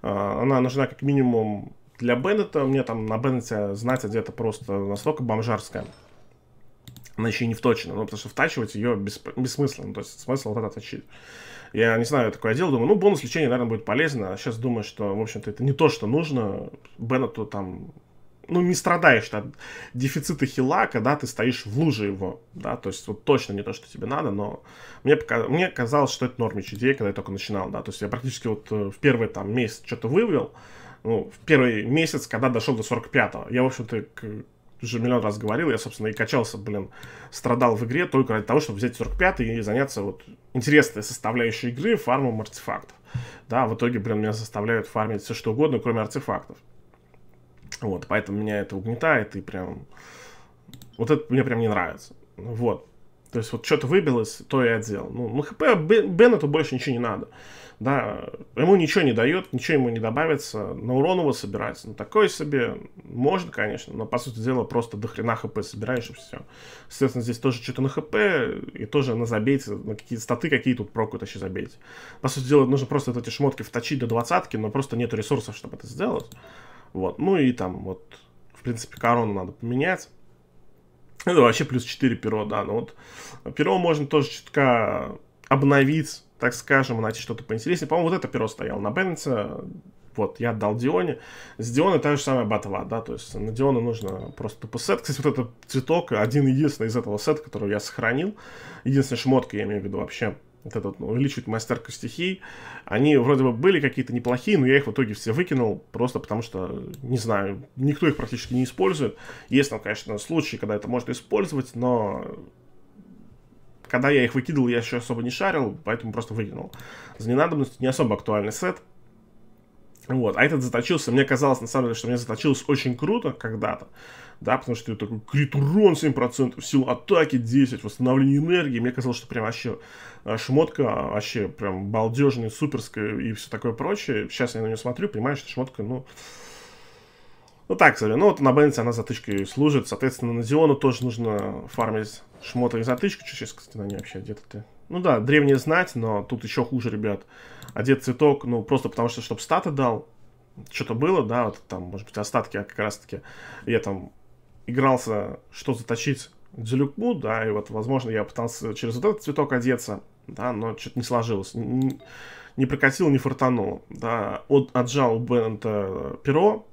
А, она нужна как минимум для Беннета, мне там на Беннете знать где-то просто настолько бомжарская. Она еще не вточена, ну, потому что втачивать ее бесп... бессмысленно, то есть смысл вот этот точить. Я не знаю, я такое дело, думаю, ну, бонус лечения, наверное, будет полезно, а сейчас думаю, что, в общем-то, это не то, что нужно, Беннету там ну, не страдаешь от дефицита хила, когда ты стоишь в луже его, да, то есть вот точно не то, что тебе надо, но мне, пока... мне казалось, что это нормич идея, когда я только начинал, да, то есть я практически вот э, в первый там месяц что-то вывел, ну, в первый месяц, когда дошел до 45-го. Я, в общем-то, уже миллион раз говорил, я, собственно, и качался, блин, страдал в игре только ради того, чтобы взять 45-й и заняться вот интересной составляющей игры, фармом артефактов. Да, в итоге, блин, меня заставляют фармить все что угодно, кроме артефактов. Вот, поэтому меня это угнетает и прям... Вот это мне прям не нравится. Вот. То есть вот что-то выбилось, то и отдел. Ну, на ну, ХП то больше ничего не надо да, ему ничего не дает, ничего ему не добавится, на урон его собирать, ну, такое себе можно, конечно, но, по сути дела, просто до хрена хп собираешь и все. Соответственно, здесь тоже что-то на хп и тоже на забейте, на какие статы какие тут прокут еще забейте. По сути дела, нужно просто вот эти шмотки вточить до двадцатки, но просто нету ресурсов, чтобы это сделать. Вот, ну и там вот, в принципе, корону надо поменять. Это вообще плюс 4 перо, да, ну вот перо можно тоже чутка обновить, так скажем, найти что-то поинтереснее. По-моему, вот это перо стояло на Беннетса, вот, я отдал Дионе. С Дионой та же самая батва, да, то есть на Диону нужно просто тупо сет. Кстати, вот этот цветок, один единственный из этого сета, который я сохранил, единственная шмотка, я имею в виду вообще, вот этот, ну, увеличивает мастерка стихий. Они вроде бы были какие-то неплохие, но я их в итоге все выкинул, просто потому что, не знаю, никто их практически не использует. Есть там, конечно, случаи, когда это можно использовать, но когда я их выкидывал, я еще особо не шарил, поэтому просто выкинул. За ненадобностью не особо актуальный сет. Вот, а этот заточился, мне казалось, на самом деле, что мне заточилось очень круто когда-то, да, потому что это такой крит урон 7%, сил атаки 10, восстановление энергии, мне казалось, что прям вообще э, шмотка, а, вообще прям балдежная, суперская и все такое прочее. Сейчас я на нее смотрю, понимаю, что шмотка, ну, ну так себе, ну вот на Бенце она затычкой служит, соответственно, на Зиону тоже нужно фармить шмоты. и затычку. Что сейчас, кстати, на ней вообще одета ты? Ну да, древнее знать, но тут еще хуже, ребят. Одет цветок, ну просто потому что, чтобы статы дал, что-то было, да, вот там, может быть, остатки, а как раз-таки я там игрался, что заточить Дзюлюкму, да, и вот, возможно, я пытался через вот этот цветок одеться, да, но что-то не сложилось. Не, не прокатил, не фартануло, да. От, отжал у Беннета перо,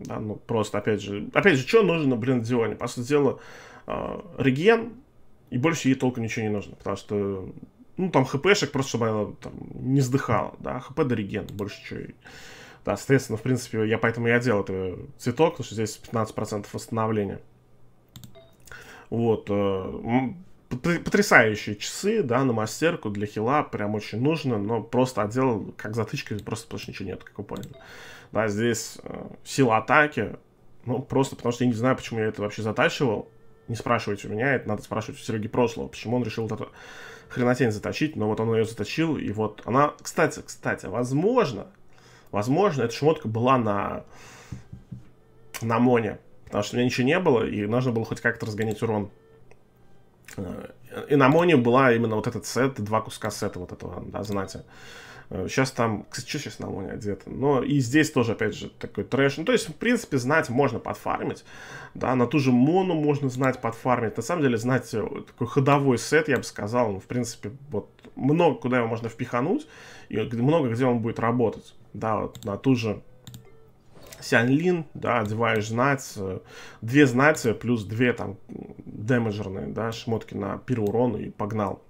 да, ну, просто, опять же, опять же, что нужно Брендионе? По сути дела, э, реген, и больше ей толком ничего не нужно, потому что, ну, там хпшек, просто чтобы она там, не сдыхала, да, хп до реген, больше чего. Да, соответственно, в принципе, я поэтому и одел это цветок, потому что здесь 15% восстановления. Вот, э, потрясающие часы, да, на мастерку для хила, прям очень нужно, но просто отдел как затычка, просто потому что ничего нет, как вы поняли. Да, здесь э, сила атаки, ну, просто потому что я не знаю, почему я это вообще затачивал. Не спрашивайте у меня, это надо спрашивать у Сереги Прошлого, почему он решил вот эту хренотень заточить, но вот он ее заточил, и вот она... Кстати, кстати, возможно, возможно, эта шмотка была на... на Моне, потому что у меня ничего не было, и нужно было хоть как-то разгонять урон. Э, и на Моне была именно вот этот сет, два куска сета вот этого, да, знаете. Сейчас э, там, кстати, что сейчас на лоне одето? Но и здесь тоже, опять же, такой трэш. Ну, то есть, в принципе, знать можно подфармить. Да, на ту же мону можно знать подфармить. На самом деле, знать э, такой ходовой сет, я бы сказал, ну, в принципе, вот много куда его можно впихануть, и много где он будет работать. Да, вот на ту же Сянлин, да, одеваешь знать, э, две знати плюс две там демеджерные, да, шмотки на первый урон и погнал.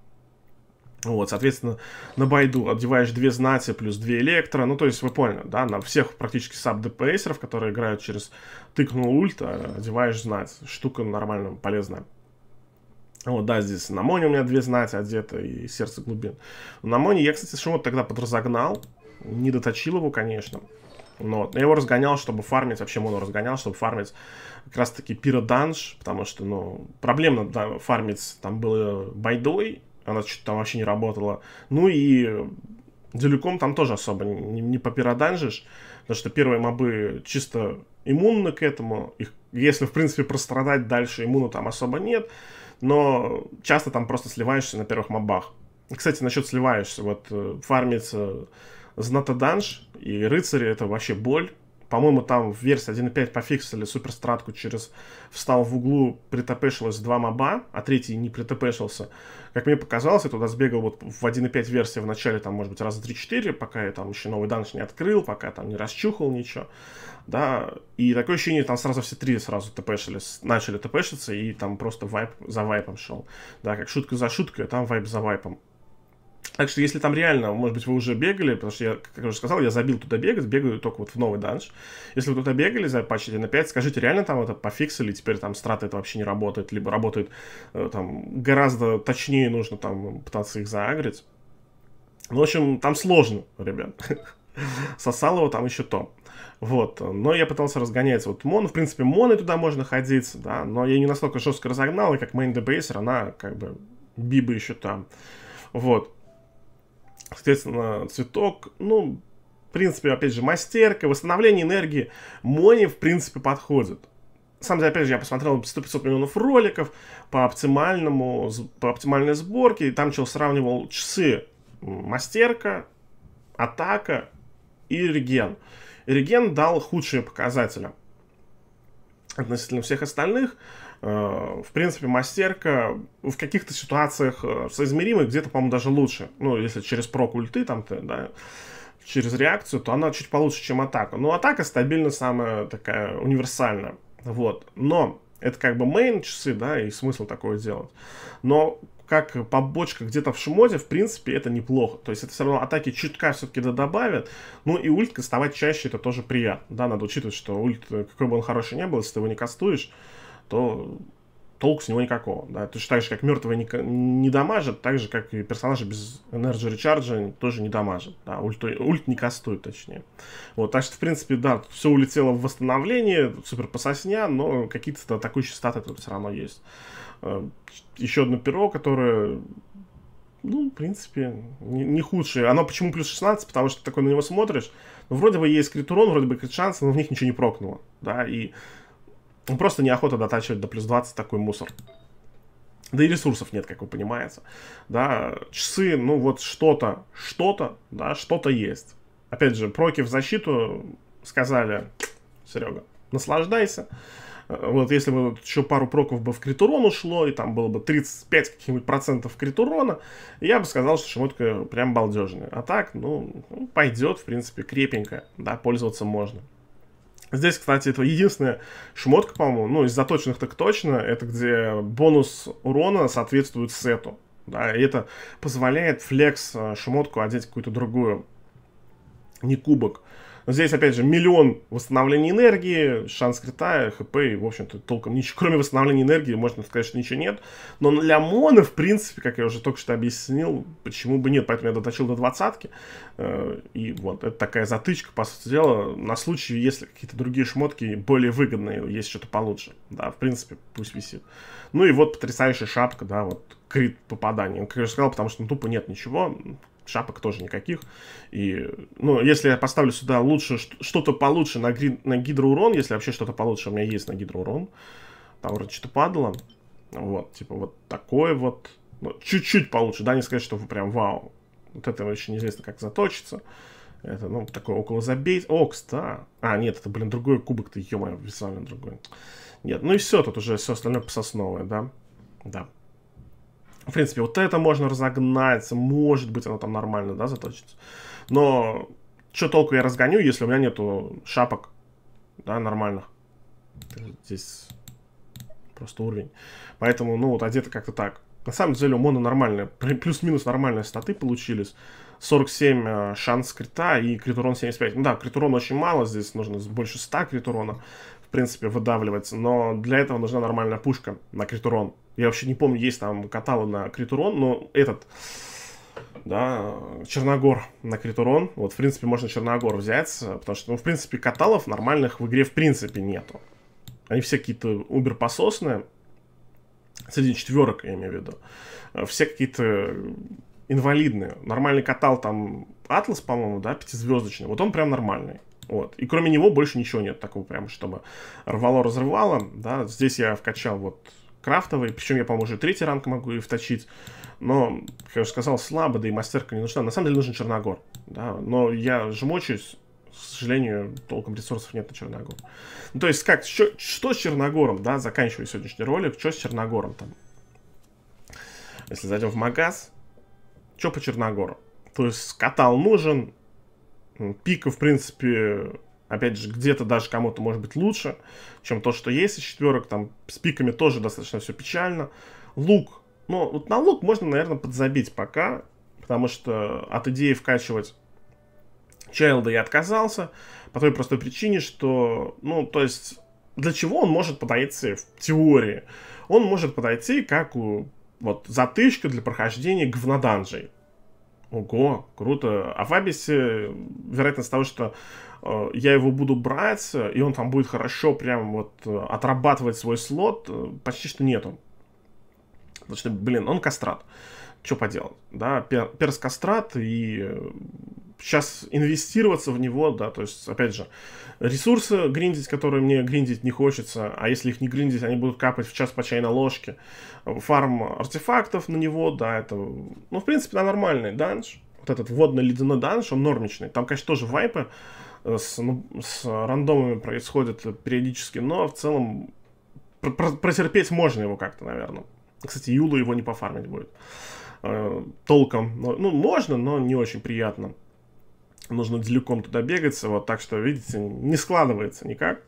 Вот, соответственно, на байду одеваешь две знати плюс две электро. Ну, то есть, вы поняли, да, на всех практически саб-дпсеров, которые играют через тыкнул ульта, э, одеваешь знать. Штука нормально полезная. Вот, да, здесь на Моне у меня две знати одета и сердце глубин. На Моне я, кстати, шумот тогда подразогнал. Не доточил его, конечно. Но я его разгонял, чтобы фармить, вообще моно разгонял, чтобы фармить как раз-таки пироданж, потому что, ну, проблемно да, фармить там было байдой, она что-то там вообще не работала. Ну и Делюком там тоже особо не, не попираданжишь, потому что первые мобы чисто иммунны к этому. Их, если, в принципе, прострадать дальше, иммуна там особо нет, но часто там просто сливаешься на первых мобах. Кстати, насчет сливаешься, вот э, фармится знатоданж и рыцари это вообще боль, по-моему, там в версии 1.5 пофиксили суперстратку через встал в углу, притопешилось два моба, а третий не притопешился. Как мне показалось, я туда сбегал вот в 1.5 версии в начале, там, может быть, раз 3-4, пока я там еще новый данж не открыл, пока там не расчухал ничего, да, и такое ощущение, там сразу все три сразу тпшились, начали тпшиться, и там просто вайп за вайпом шел, да, как шутка за шуткой, а там вайп за вайпом так что если там реально, может быть, вы уже бегали, потому что я, как уже сказал, я забил туда бегать, бегаю только вот в новый данж. Если вы туда бегали, запачите на 5, скажите, реально там это пофиксили, теперь там страты это вообще не работает, либо работает э, там гораздо точнее нужно там пытаться их заагрить. Ну, в общем, там сложно, ребят. его там еще то. Вот, но я пытался разгонять вот мон, в принципе, моны туда можно ходить, да, но я не настолько жестко разогнал, и как мейн дебейсер, она как бы биба еще там. Вот. Соответственно, цветок, ну, в принципе, опять же, мастерка, восстановление энергии Мони, в принципе, подходит. Сам деле, опять же, я посмотрел 100-500 миллионов роликов по, оптимальному, по оптимальной сборке, и там чел сравнивал часы мастерка, атака и реген. Реген дал худшие показатели относительно всех остальных. Э, в принципе, мастерка в каких-то ситуациях э, соизмеримой, где-то, по-моему, даже лучше. Ну, если через прокульты там ты, да, через реакцию, то она чуть получше, чем атака. Но атака стабильно самая такая универсальная. Вот. Но это как бы мейн часы, да, и смысл такое делать. Но как побочка где-то в шмоде, в принципе, это неплохо. То есть это все равно атаки чутка все-таки да добавят. Ну и ульт кастовать чаще это тоже приятно. Да, надо учитывать, что ульт, э, какой бы он хороший не был, если ты его не кастуешь, то толк с него никакого. Да? Точно так же, как мертвый не, не дамажит, так же, как и персонажа без энергии речарджа тоже не дамажит. Да? Ульт, ульт не кастует, точнее. Вот, так что, в принципе, да, все улетело в восстановление, супер пососня, но какие-то атакующие статы тут все равно есть. Э, Еще одно перо, которое ну, в принципе, не, не худшее. Оно почему плюс 16? Потому что ты такой на него смотришь. Ну, вроде бы есть крит урон, вроде бы крит шанс, но в них ничего не прокнуло. Да, и ну, просто неохота дотачивать до плюс 20 такой мусор. Да и ресурсов нет, как вы понимаете. Да, часы, ну вот что-то, что-то, да, что-то есть. Опять же, проки в защиту сказали, Серега, наслаждайся. Э, вот если бы вот еще пару проков бы в критурон ушло, и там было бы 35 каких-нибудь процентов критурона, я бы сказал, что шмотка прям балдежная. А так, ну, пойдет, в принципе, крепенько, да, пользоваться можно. Здесь, кстати, это единственная шмотка, по-моему, ну, из заточенных так точно, это где бонус урона соответствует сету. Да, и это позволяет флекс э, шмотку одеть какую-то другую, не кубок. Но здесь, опять же, миллион восстановлений энергии, шанс крита, хп, и, в общем-то, толком ничего, кроме восстановления энергии, можно сказать, что ничего нет. Но для Мона, в принципе, как я уже только что объяснил, почему бы нет, поэтому я доточил до двадцатки. Э, и вот, это такая затычка, по сути дела, на случай, если какие-то другие шмотки более выгодные, есть что-то получше. Да, в принципе, пусть висит. Ну и вот потрясающая шапка, да, вот крит попадание. Как я уже сказал, потому что ну, тупо нет ничего шапок тоже никаких. И, ну, если я поставлю сюда лучше, что-то получше на, гри, на гидроурон, если вообще что-то получше, у меня есть на гидроурон. Там вроде что-то падало. Вот, типа вот такой вот. Ну, чуть-чуть получше, да, не сказать, что прям вау. Вот это очень неизвестно, как заточится. Это, ну, такой около забей... О, кстати. А, нет, это, блин, другой кубок-то, ё-моё, визуально другой. Нет, ну и все, тут уже все остальное пососновое, да? Да. В принципе, вот это можно разогнать, может быть, оно там нормально, да, заточится. Но что толку я разгоню, если у меня нету шапок, да, нормально Здесь просто уровень. Поэтому, ну, вот одето как-то так. На самом деле у Мона нормальная, плюс-минус нормальные статы получились. 47 э, шанс крита и критурон 75. Ну да, критурон очень мало, здесь нужно больше 100 критурона. урона принципе, выдавливать, но для этого нужна нормальная пушка на критурон. Я вообще не помню, есть там каталы на критурон, но этот, да, Черногор на критурон. Вот, в принципе, можно Черногор взять, э, потому что, ну, в принципе, каталов нормальных в игре в принципе нету. Они все какие-то убер-пососные. Среди четверок, я имею в виду. Э, все какие-то инвалидные. Нормальный катал там Атлас, по-моему, да, пятизвездочный. Вот он прям нормальный. Вот. И кроме него больше ничего нет такого прям, чтобы рвало-разрывало, да. Здесь я вкачал вот крафтовый, причем я, по-моему, уже третий ранг могу и вточить. Но, как я уже сказал, слабо, да и мастерка не нужна. На самом деле нужен Черногор, да. Но я жмочусь, к сожалению, толком ресурсов нет на Черногор. Ну, то есть, как, что, что с Черногором, да, заканчивая сегодняшний ролик, что с Черногором там? Если зайдем в магаз, что по Черногору? То есть, катал нужен, Пика, в принципе, опять же, где-то даже кому-то может быть лучше, чем то, что есть из четверок. Там с пиками тоже достаточно все печально. Лук. Ну, вот на лук можно, наверное, подзабить пока, потому что от идеи вкачивать Чайлда я отказался по той простой причине, что, ну, то есть, для чего он может подойти в теории? Он может подойти как у, вот, затычка для прохождения говноданжей. Ого, круто. А в вероятность того, что э, я его буду брать, и он там будет хорошо прям вот э, отрабатывать свой слот, э, почти что нету. Потому что, блин, он кастрат. Что поделать, да, пер, перс кастрат, и э, сейчас инвестироваться в него, да, то есть, опять же, ресурсы гриндить, которые мне гриндить не хочется, а если их не гриндить, они будут капать в час по чайной ложке. Фарм артефактов на него, да, это, ну, в принципе, на нормальный данж. Вот этот водный ледяной данж, он нормичный. Там, конечно, тоже вайпы э, с, ну, с рандомами происходят периодически, но в целом про про протерпеть можно его как-то, наверное. Кстати, Юлу его не пофармить будет э, толком. Ну, можно, но не очень приятно нужно далеком туда бегаться, вот, так что, видите, не складывается никак.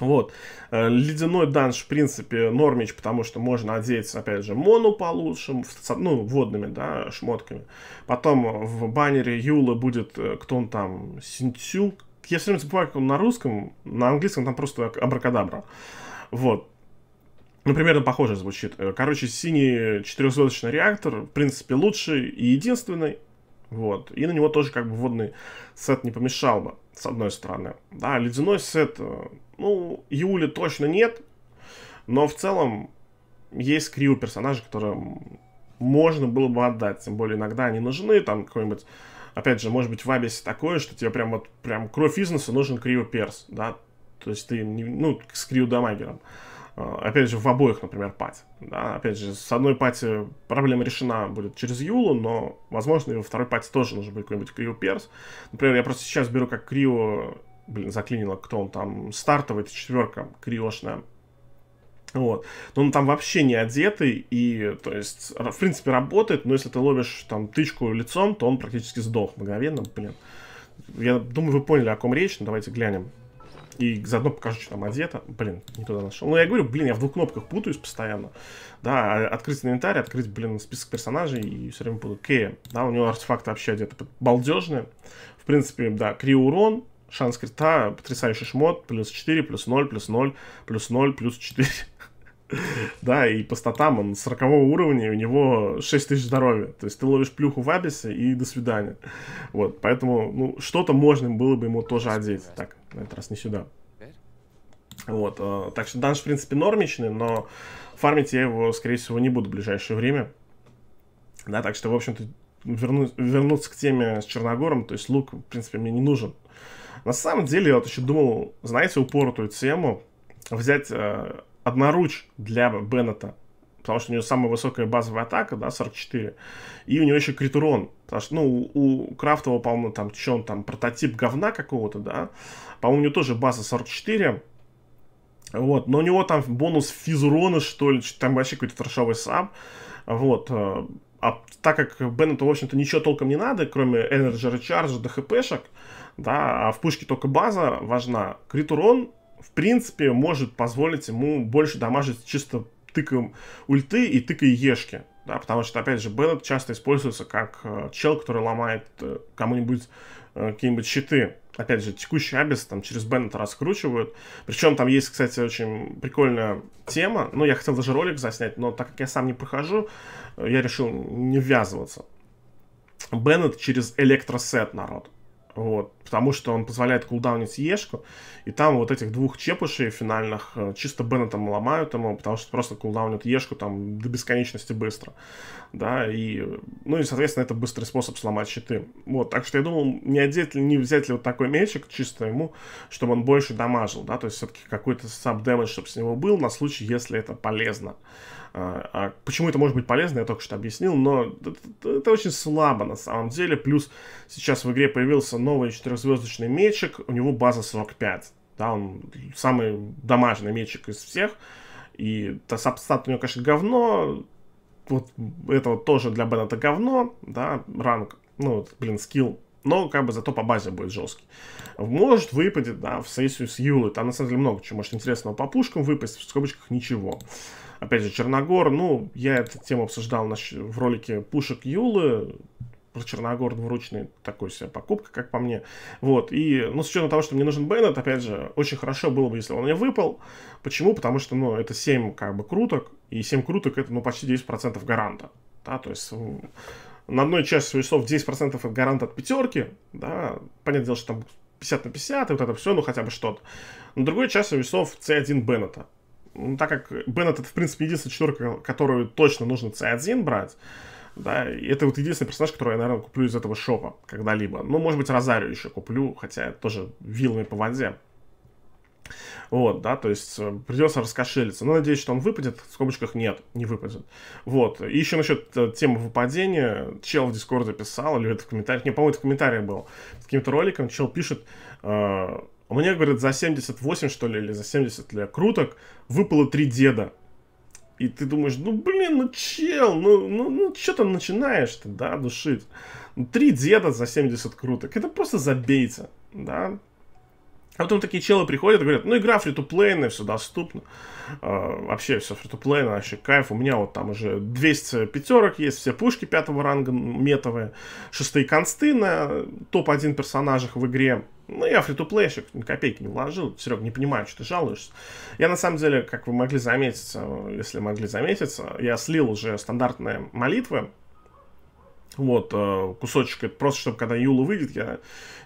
Вот. Э, ледяной данж, в принципе, нормич, потому что можно одеться опять же, мону получше, ну, водными, да, шмотками. Потом в баннере Юлы будет, э, кто он там, Синтю. Я все время забываю, как он на русском, на английском там просто абракадабра. Вот. Ну, примерно похоже звучит. Э, короче, синий четырехзвездочный реактор, в принципе, лучший и единственный. Вот. И на него тоже как бы водный сет не помешал бы, с одной стороны. Да, ледяной сет, э, ну, Юли точно нет, но в целом есть крию персонажей, которые можно было бы отдать. Тем более иногда они нужны, там какой-нибудь... Опять же, может быть, в Абисе такое, что тебе прям вот прям кровь из носа нужен крио перс, да? То есть ты, не, ну, с крио дамагером. Э, опять же, в обоих, например, пати. Да? Опять же, с одной пати проблема решена будет через Юлу, но, возможно, и во второй пати тоже нужно будет какой-нибудь Крио Перс. Например, я просто сейчас беру как Крио, блин, заклинило, кто он там, стартовый, это четверка криошная. Вот. Но он там вообще не одетый, и, то есть, в принципе, работает, но если ты ловишь там тычку лицом, то он практически сдох мгновенно, блин. Я думаю, вы поняли, о ком речь, но давайте глянем. И заодно покажу, что там одето. Блин, не туда нашел. Ну, я говорю, блин, я в двух кнопках путаюсь постоянно. Да, а, открыть инвентарь, открыть, блин, список персонажей и все время буду Кея. Да, у него артефакты вообще одеты балдежные. В принципе, да, Кри урон, шанс крита, потрясающий шмот, плюс 4, плюс 0, плюс 0, плюс 0, плюс 4. Да, и по статам он 40 уровня, и у него 6 тысяч здоровья. То есть ты ловишь плюху в абисе и до свидания. Вот, поэтому, ну, что-то можно было бы ему тоже одеть. Так, на этот раз не сюда. Вот, э, так что данж, в принципе, нормичный, но фармить я его, скорее всего, не буду в ближайшее время. Да, так что, в общем-то, верну, вернуться к теме с Черногором, то есть лук, в принципе, мне не нужен. На самом деле, я вот еще думал, знаете, упоротую тему, взять э, одноруч для Беннета, потому что у него самая высокая базовая атака, да, 44, и у него еще Критурон, урон, потому что, ну, у Крафтова, по-моему, там, что он там, прототип говна какого-то, да, по-моему, у него тоже база 44, вот, но у него там бонус физурона, что ли, там вообще какой-то трешовый саб, вот, э, а так как Беннету, в общем-то, ничего толком не надо, кроме Energy Recharge, ДХПшек, да, а в пушке только база важна, крит урон в принципе, может позволить ему больше дамажить чисто тыком ульты и тыкой ешки. Да, потому что, опять же, Беннет часто используется как э, чел, который ломает э, кому-нибудь э, какие-нибудь щиты. Опять же, текущий Абис там через Беннет раскручивают. Причем там есть, кстати, очень прикольная тема. Ну, я хотел даже ролик заснять, но так как я сам не прохожу, э, я решил не ввязываться. Беннет через электросет, народ. Вот, потому что он позволяет кулдаунить Ешку, и там вот этих двух чепушей финальных э, чисто Бена там ломают ему, потому что просто кулдаунит Ешку там до бесконечности быстро, да, и, ну и, соответственно, это быстрый способ сломать щиты. Вот, так что я думал, не, одеть, не взять ли вот такой мечик чисто ему, чтобы он больше дамажил, да, то есть все-таки какой-то саб-дэмэдж, чтобы с него был, на случай, если это полезно. А, а почему это может быть полезно, я только что объяснил, но это очень слабо на самом деле. Плюс сейчас в игре появился новый четырехзвездочный мечик, у него база 45. Да, он самый домашний мечик из всех. И та сабстат у него, конечно, говно. Вот это вот тоже для Бена это говно, да, ранг, ну, блин, скилл но как бы зато по базе будет жесткий. Может выпадет, да, в сессию с Юлой. Там на самом деле много чего может интересного по пушкам выпасть, в скобочках ничего. Опять же, Черногор, ну, я эту тему обсуждал в ролике пушек Юлы, про Черногор двуручный ну, такой себе покупка, как по мне. Вот, и, ну, с учетом того, что мне нужен Беннет, опять же, очень хорошо было бы, если он мне выпал. Почему? Потому что, ну, это 7, как бы, круток, и 7 круток это, ну, почти 10% гаранта, да, то есть на одной части весов 10% это гарант от пятерки, да, понятное дело, что там 50 на 50, и вот это все, ну хотя бы что-то. На другой части весов C1 Беннета ну, так как Беннет это, в принципе, единственная четверка, которую точно нужно C1 брать, да, и это вот единственный персонаж, который я, наверное, куплю из этого шопа когда-либо. Ну, может быть, Розарио еще куплю, хотя тоже вилами по воде. Вот, да, то есть э, придется раскошелиться. Но надеюсь, что он выпадет. В скобочках нет, не выпадет. Вот. И еще насчет э, темы выпадения. Чел в Дискорде писал, или это в комментариях, не, по-моему, это в комментариях был. С каким-то роликом чел пишет, э, а мне, говорят, за 78, что ли, или за 70 ли круток выпало три деда. И ты думаешь, ну, блин, ну, чел, ну, ну, ну что там начинаешь-то, да, душить? Ну, три деда за 70 круток. Это просто забейте, да? А потом такие челы приходят и говорят, ну игра фритуплейная, все доступно. А, вообще все фритуплейное, ну, вообще кайф. У меня вот там уже 200 пятерок есть, все пушки пятого ранга метовые, шестые консты на топ-1 персонажах в игре. Ну, я фритуплейщик, ни копейки не вложил. Серег, не понимаю, что ты жалуешься. Я, на самом деле, как вы могли заметить, если могли заметить, я слил уже стандартные молитвы вот, э, кусочек, просто чтобы когда Юла выйдет, я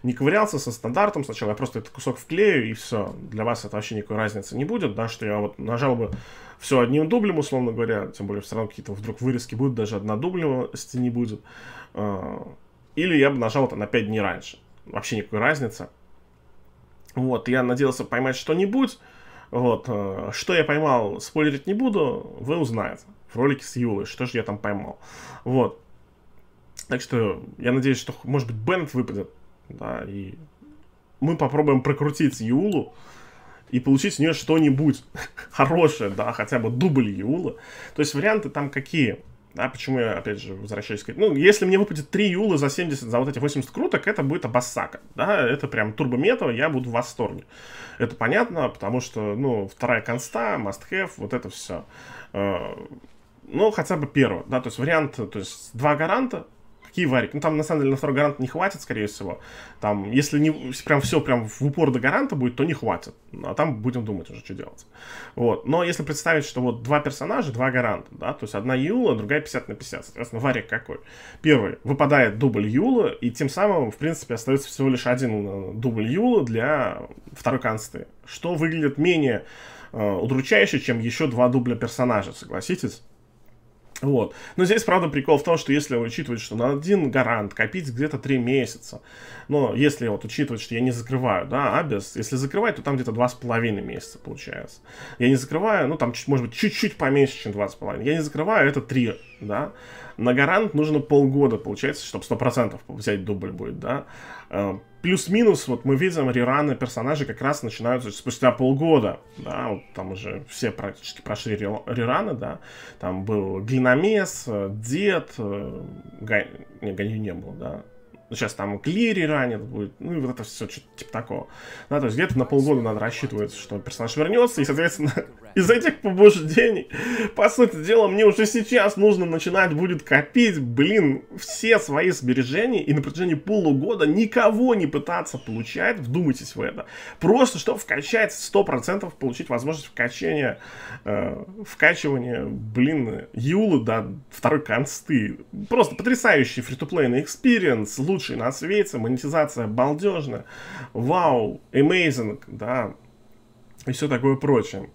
не ковырялся со стандартом сначала, я просто этот кусок вклею и все. Для вас это вообще никакой разницы не будет, да, что я вот нажал бы все одним дублем, условно говоря, тем более все равно какие-то вдруг вырезки будут, даже одна дублевости не будет. Э, или я бы нажал это на 5 дней раньше. Вообще никакой разницы. Вот, я надеялся поймать что-нибудь, вот, э, что я поймал, спойлерить не буду, вы узнаете в ролике с Юлой, что же я там поймал. Вот, так что я надеюсь, что, может быть, Беннет выпадет. Да, и мы попробуем прокрутить Юлу и получить с нее что-нибудь хорошее, да, хотя бы дубль Юла. То есть варианты там какие? Да, почему я, опять же, возвращаюсь к... Ну, если мне выпадет 3 юлы за 70, за вот эти 80 круток, это будет обоссака, да, это прям турбометово, я буду в восторге. Это понятно, потому что, ну, вторая конста, must have, вот это все. Э, ну, хотя бы первое, да, то есть вариант, то есть два гаранта, Киеварик. Ну, там, на самом деле, на второй гарант не хватит, скорее всего. Там, если не если прям все прям в упор до гаранта будет, то не хватит. А там будем думать уже, что делать. Вот. Но если представить, что вот два персонажа, два гаранта, да, то есть одна Юла, другая 50 на 50. Соответственно, варик какой? Первый. Выпадает дубль Юла, и тем самым, в принципе, остается всего лишь один э, дубль Юла для второй консты. Что выглядит менее э, удручающе, чем еще два дубля персонажа, согласитесь? Вот. Но здесь, правда, прикол в том, что если учитывать, что на один гарант копить где-то 3 месяца, но если вот учитывать, что я не закрываю, да, Абис, если закрывать, то там где-то 2,5 месяца получается. Я не закрываю, ну там, может быть, чуть-чуть поменьше, чем 2,5. Я не закрываю, это 3, да. На гарант нужно полгода, получается, чтобы 100% взять дубль будет, да э, плюс-минус вот мы видим рераны персонажей как раз начинаются спустя полгода, да, вот там уже все практически прошли рераны, да, там был Глиномес, э, Дед, э, Гай... не, Ганью не было, да, сейчас там Клири ранит будет, ну и вот это все что-то типа такого. Да, то есть где-то на полгода надо рассчитывать, что персонаж вернется, и, соответственно, из этих побуждений, по сути дела, мне уже сейчас нужно начинать будет копить, блин, все свои сбережения и на протяжении полугода никого не пытаться получать, вдумайтесь в это, просто чтобы вкачать 100%, получить возможность вкачения, э, вкачивания, блин, Юлы до второй консты. Просто потрясающий фритуплейный экспириенс, лучший на свете, монетизация балдежная, вау, amazing, да, и все такое прочее.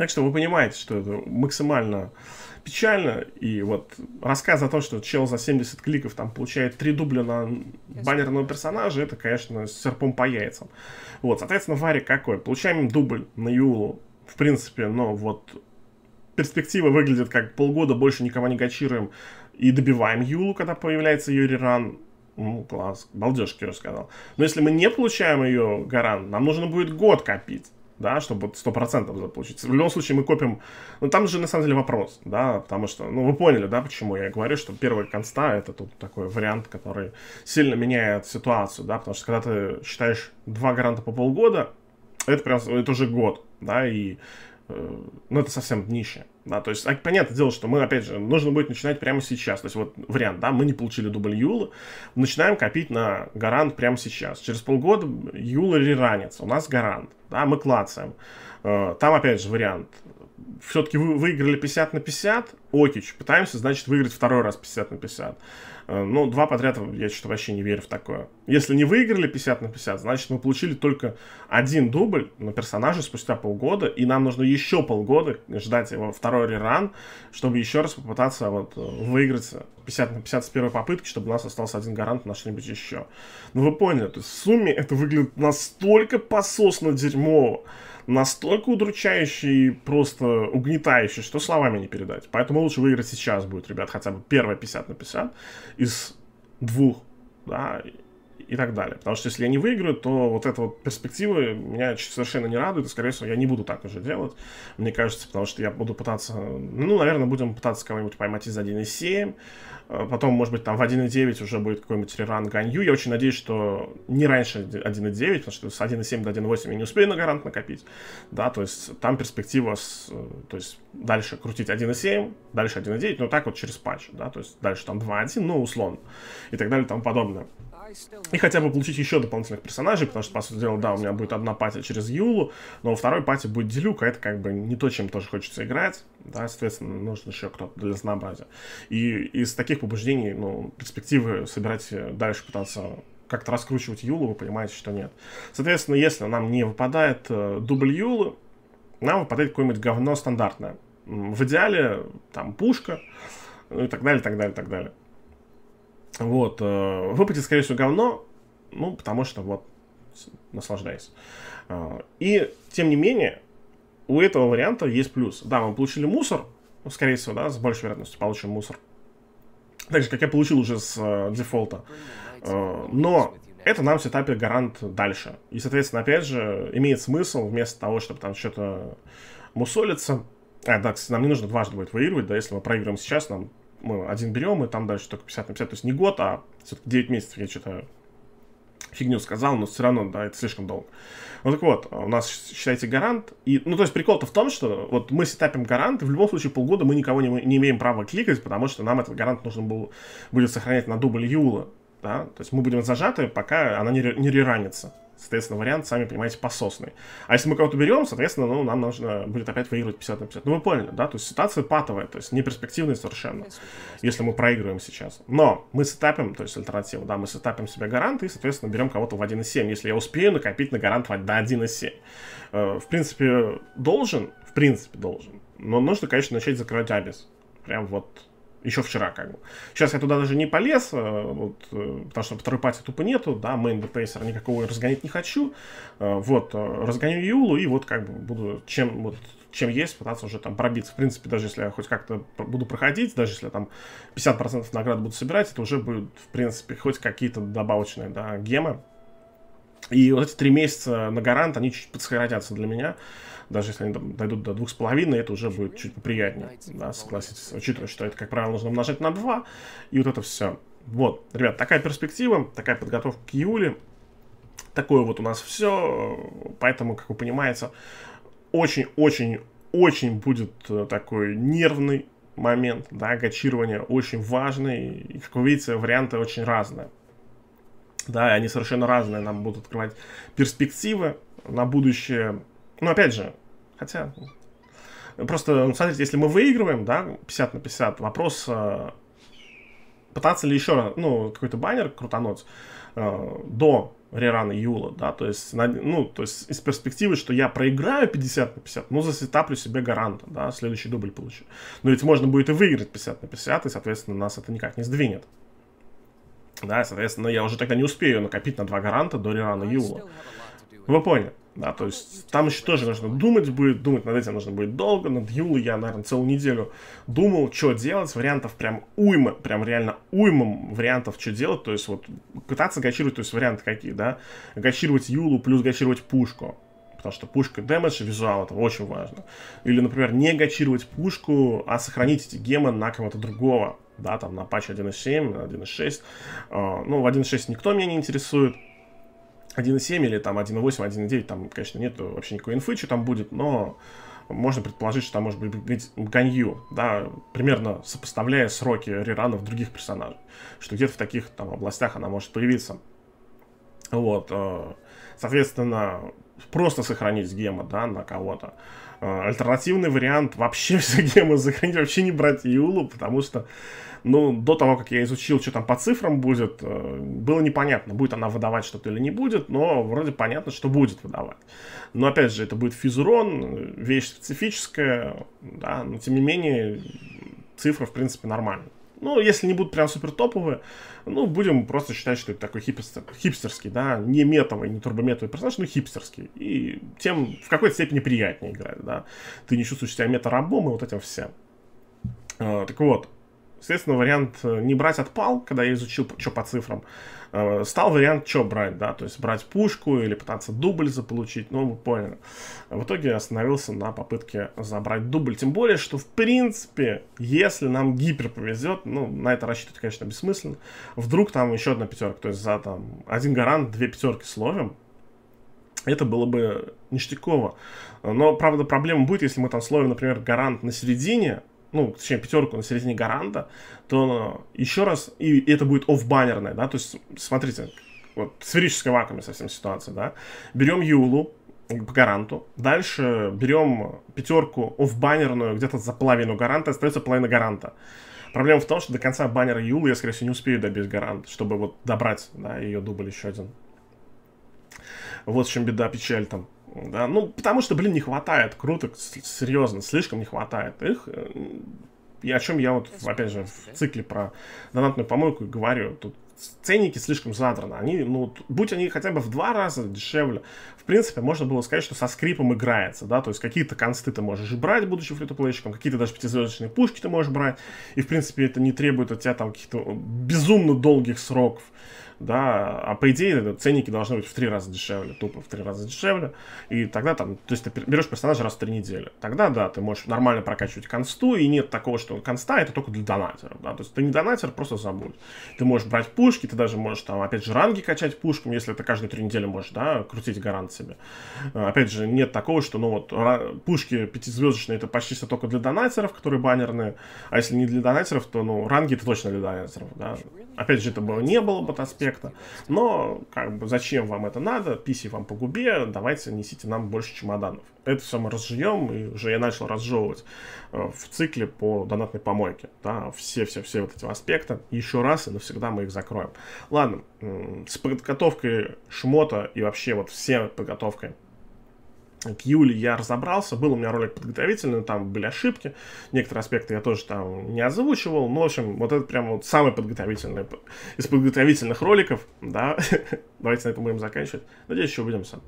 Так что вы понимаете, что это максимально печально. И вот рассказ о том, что чел за 70 кликов там получает три дубля на баннерного персонажа, это, конечно, с серпом по яйцам. Вот, соответственно, варик какой? Получаем дубль на Юлу. В принципе, но вот перспектива выглядит как полгода больше никого не гачируем и добиваем Юлу, когда появляется ее реран. Ну, класс, балдежки я сказал. Но если мы не получаем ее гарант, нам нужно будет год копить да, чтобы сто процентов заполучить. В любом случае мы копим, ну там же на самом деле вопрос, да, потому что, ну вы поняли, да, почему я говорю, что первая конста это тут такой вариант, который сильно меняет ситуацию, да, потому что когда ты считаешь два гаранта по полгода, это прям, это уже год, да, и, э, ну это совсем днище. Да, то есть, а, понятное дело, что мы, опять же, нужно будет начинать прямо сейчас. То есть, вот вариант, да, мы не получили дубль Юла, начинаем копить на гарант прямо сейчас. Через полгода Юла реранится, у нас гарант, да, мы клацаем. Э, там, опять же, вариант, все-таки вы выиграли 50 на 50, окич, пытаемся, значит, выиграть второй раз 50 на 50. Э, ну, два подряд, я что-то вообще не верю в такое. Если не выиграли 50 на 50, значит, мы получили только один дубль на персонажа спустя полгода, и нам нужно еще полгода ждать его второй реран, чтобы еще раз попытаться вот э, выиграть 50 на 50 с первой попытки, чтобы у нас остался один гарант на что-нибудь еще. Ну, вы поняли, то есть в сумме это выглядит настолько пососно дерьмово, настолько удручающий и просто угнетающий, что словами не передать. Поэтому лучше выиграть сейчас будет, ребят, хотя бы первое 50 на 50 из двух, да, и так далее. Потому что если я не выиграю, то вот эта вот перспектива меня совершенно не радует, и, скорее всего, я не буду так уже делать, мне кажется, потому что я буду пытаться, ну, наверное, будем пытаться кого-нибудь поймать из 1.7, а потом, может быть, там в 1.9 уже будет какой-нибудь реран Ганью, я очень надеюсь, что не раньше 1.9, потому что с 1.7 до 1.8 я не успею на гарант накопить, да, то есть там перспектива, с, то есть дальше крутить 1.7, дальше 1.9, но ну, так вот через патч, да, то есть дальше там 2.1, ну, условно, и так далее и тому подобное. И хотя бы получить еще дополнительных персонажей, потому что, по сути дела, да, у меня будет одна пати через Юлу, но во второй пати будет Делюк, а это как бы не то, чем тоже хочется играть, да, соответственно, нужен еще кто-то для разнообразия. И из таких побуждений, ну, перспективы собирать э, дальше пытаться как-то раскручивать Юлу, вы понимаете, что нет. Соответственно, если нам не выпадает э, дубль Юлы, нам выпадает какое-нибудь говно стандартное. В идеале, там, пушка, ну и так далее, так далее, так далее. Вот, э, выпадет, скорее всего, говно, ну, потому что вот, наслаждайся. А, и, тем не менее, у этого варианта есть плюс. Да, мы получили мусор, ну, скорее всего, да, с большей вероятностью получим мусор. Так же, как я получил уже с э, дефолта. А, но это нам сетапит гарант дальше. И, соответственно, опять же, имеет смысл вместо того, чтобы там что-то мусолиться. А, да, кстати, нам не нужно дважды будет выигрывать, да, если мы проиграем сейчас, нам мы один берем, и там дальше только 50 на 50, то есть не год, а все-таки 9 месяцев я что-то фигню сказал, но все равно, да, это слишком долго. Ну так вот, у нас, считайте, гарант. И, ну, то есть прикол-то в том, что вот мы сетапим гарант, и в любом случае полгода мы никого не, не имеем права кликать, потому что нам этот гарант нужно был, будет сохранять на дубль Юла. Да? То есть мы будем зажаты, пока она не, не реранится. Соответственно, вариант, сами понимаете, пососный. А если мы кого-то берем, соответственно, ну, нам нужно будет опять выигрывать 50 на 50. Ну, вы поняли, да? То есть ситуация патовая, то есть неперспективная совершенно, если мы проигрываем сейчас. Но мы сетапим, то есть альтернативу, да, мы сетапим себе гарант и, соответственно, берем кого-то в 1.7, если я успею накопить на гарант до 1.7. Э, в принципе, должен, в принципе, должен. Но нужно, конечно, начать закрывать абис. Прям вот еще вчера, как бы. Сейчас я туда даже не полез, э, вот, э, потому что второй пати тупо нету, да, мейн депейсера никакого разгонять не хочу. Э, вот, разгоню Юлу и вот как бы буду чем вот чем есть, пытаться уже там пробиться. В принципе, даже если я хоть как-то буду проходить, даже если я там 50% наград буду собирать, это уже будет, в принципе, хоть какие-то добавочные, да, гемы. И вот эти три месяца на гарант, они чуть подсократятся для меня. Даже если они дойдут до двух с половиной, это уже будет чуть поприятнее, да, согласитесь. Учитывая, что это, как правило, нужно умножать на 2, и вот это все. Вот, ребят, такая перспектива, такая подготовка к июле. Такое вот у нас все, поэтому, как вы понимаете, очень-очень-очень будет э, такой нервный момент, да, гачирование очень важный, и, как вы видите, варианты очень разные. Да, и они совершенно разные, нам будут открывать перспективы на будущее, ну опять же, хотя... Просто, ну, смотрите, если мы выигрываем, да, 50 на 50, вопрос, э, пытаться ли еще раз, ну, какой-то баннер крутануть э, до рерана Юла, да, то есть, ну, то есть из перспективы, что я проиграю 50 на 50, ну, засетаплю себе гаранта, да, следующий дубль получу. Но ведь можно будет и выиграть 50 на 50, и, соответственно, нас это никак не сдвинет. Да, соответственно, я уже тогда не успею накопить на два гаранта до рерана Юла. Вы поняли. Да, то есть там еще тоже нужно думать будет, думать над этим нужно будет долго. Над Юлой я, наверное, целую неделю думал, что делать. Вариантов прям уйма, прям реально уйма вариантов, что делать. То есть вот пытаться гачировать, то есть варианты какие, да? Гачировать Юлу плюс гачировать пушку потому что пушка дэмэдж и визуал это очень важно. Или, например, не гачировать пушку, а сохранить эти гемы на кого-то другого, да, там на патч 1.7, 1.6. А, ну, в 1.6 никто меня не интересует, 1.7 или там 1.8, 1.9, там, конечно, нет вообще никакой инфы, что там будет, но можно предположить, что там может быть, быть ганью, да, примерно сопоставляя сроки реранов других персонажей, что где-то в таких там областях она может появиться. Вот, э, соответственно, просто сохранить гема, да, на кого-то. Э, альтернативный вариант вообще все гемы сохранить, вообще не брать Юлу, потому что, ну, до того, как я изучил, что там по цифрам будет, э, было непонятно, будет она выдавать что-то или не будет, но вроде понятно, что будет выдавать. Но, опять же, это будет физурон, э, вещь специфическая, да, но, тем не менее, цифры в принципе, нормальные ну, если не будут прям супер топовые, ну, будем просто считать, что это такой хипстер, хипстерский, да, не метовый, не турбометовый персонаж, но хипстерский. И тем в какой-то степени приятнее играть, да. Ты не чувствуешь себя мета-рабом и вот этим всем. А, так вот, соответственно, вариант э, не брать отпал, когда я изучил, что по цифрам. Э, стал вариант, что брать, да, то есть брать пушку или пытаться дубль заполучить, но ну, мы поняли. В итоге остановился на попытке забрать дубль, тем более, что, в принципе, если нам гипер повезет, ну, на это рассчитывать, конечно, бессмысленно, вдруг там еще одна пятерка, то есть за, там, один гарант, две пятерки словим, это было бы ништяково. Но, правда, проблема будет, если мы там словим, например, гарант на середине, ну, точнее, пятерку на середине гаранта, то еще раз, и, это будет оф баннерное да, то есть, смотрите, вот сферической вакууме совсем ситуация, да, берем Юлу, по гаранту. Дальше берем пятерку оф баннерную где-то за половину гаранта, остается половина гаранта. Проблема в том, что до конца баннера Юлы я, скорее всего, не успею добить гарант, чтобы вот добрать да, ее дубль еще один. Вот в чем беда, печаль там. Да, ну, потому что, блин, не хватает круток, серьезно, слишком не хватает их. Э, и о чем я вот, опять же, в цикле про донатную помойку говорю. Тут ценники слишком задраны. Они, ну, будь они хотя бы в два раза дешевле, в принципе, можно было сказать, что со скрипом играется, да, то есть какие-то консты ты можешь брать, будучи фритуплейщиком, какие-то даже пятизвездочные пушки ты можешь брать, и, в принципе, это не требует от тебя там каких-то безумно долгих сроков да, а по идее э, ценники должны быть в три раза дешевле, тупо в три раза дешевле, и тогда там, то есть ты берешь персонажа раз в три недели, тогда да, ты можешь нормально прокачивать консту, и нет такого, что конста это только для донатеров, да, то есть ты не донатер, просто забудь. Ты можешь брать пушки, ты даже можешь там, опять же, ранги качать пушками, если ты каждые три недели можешь, да, крутить гарант себе. А, опять же, нет такого, что, ну вот, пушки пятизвездочные это почти все только для донатеров, которые баннерные, а если не для донатеров, то, ну, ранги это точно для донатеров, да. Опять же, это было не было бы аспект эффекта. Но, как бы, зачем вам это надо? Писи вам по губе, давайте несите нам больше чемоданов. Это все мы разжуем, и уже я начал разжевывать э, в цикле по донатной помойке. Да, все-все-все вот эти аспекты. Еще раз и навсегда мы их закроем. Ладно, с подготовкой шмота и вообще вот все подготовкой к июле я разобрался, был у меня ролик подготовительный, там были ошибки, некоторые аспекты я тоже там не озвучивал, но, в общем, вот это прям вот самый подготовительный из подготовительных роликов, да, давайте на этом будем заканчивать, надеюсь, еще увидимся.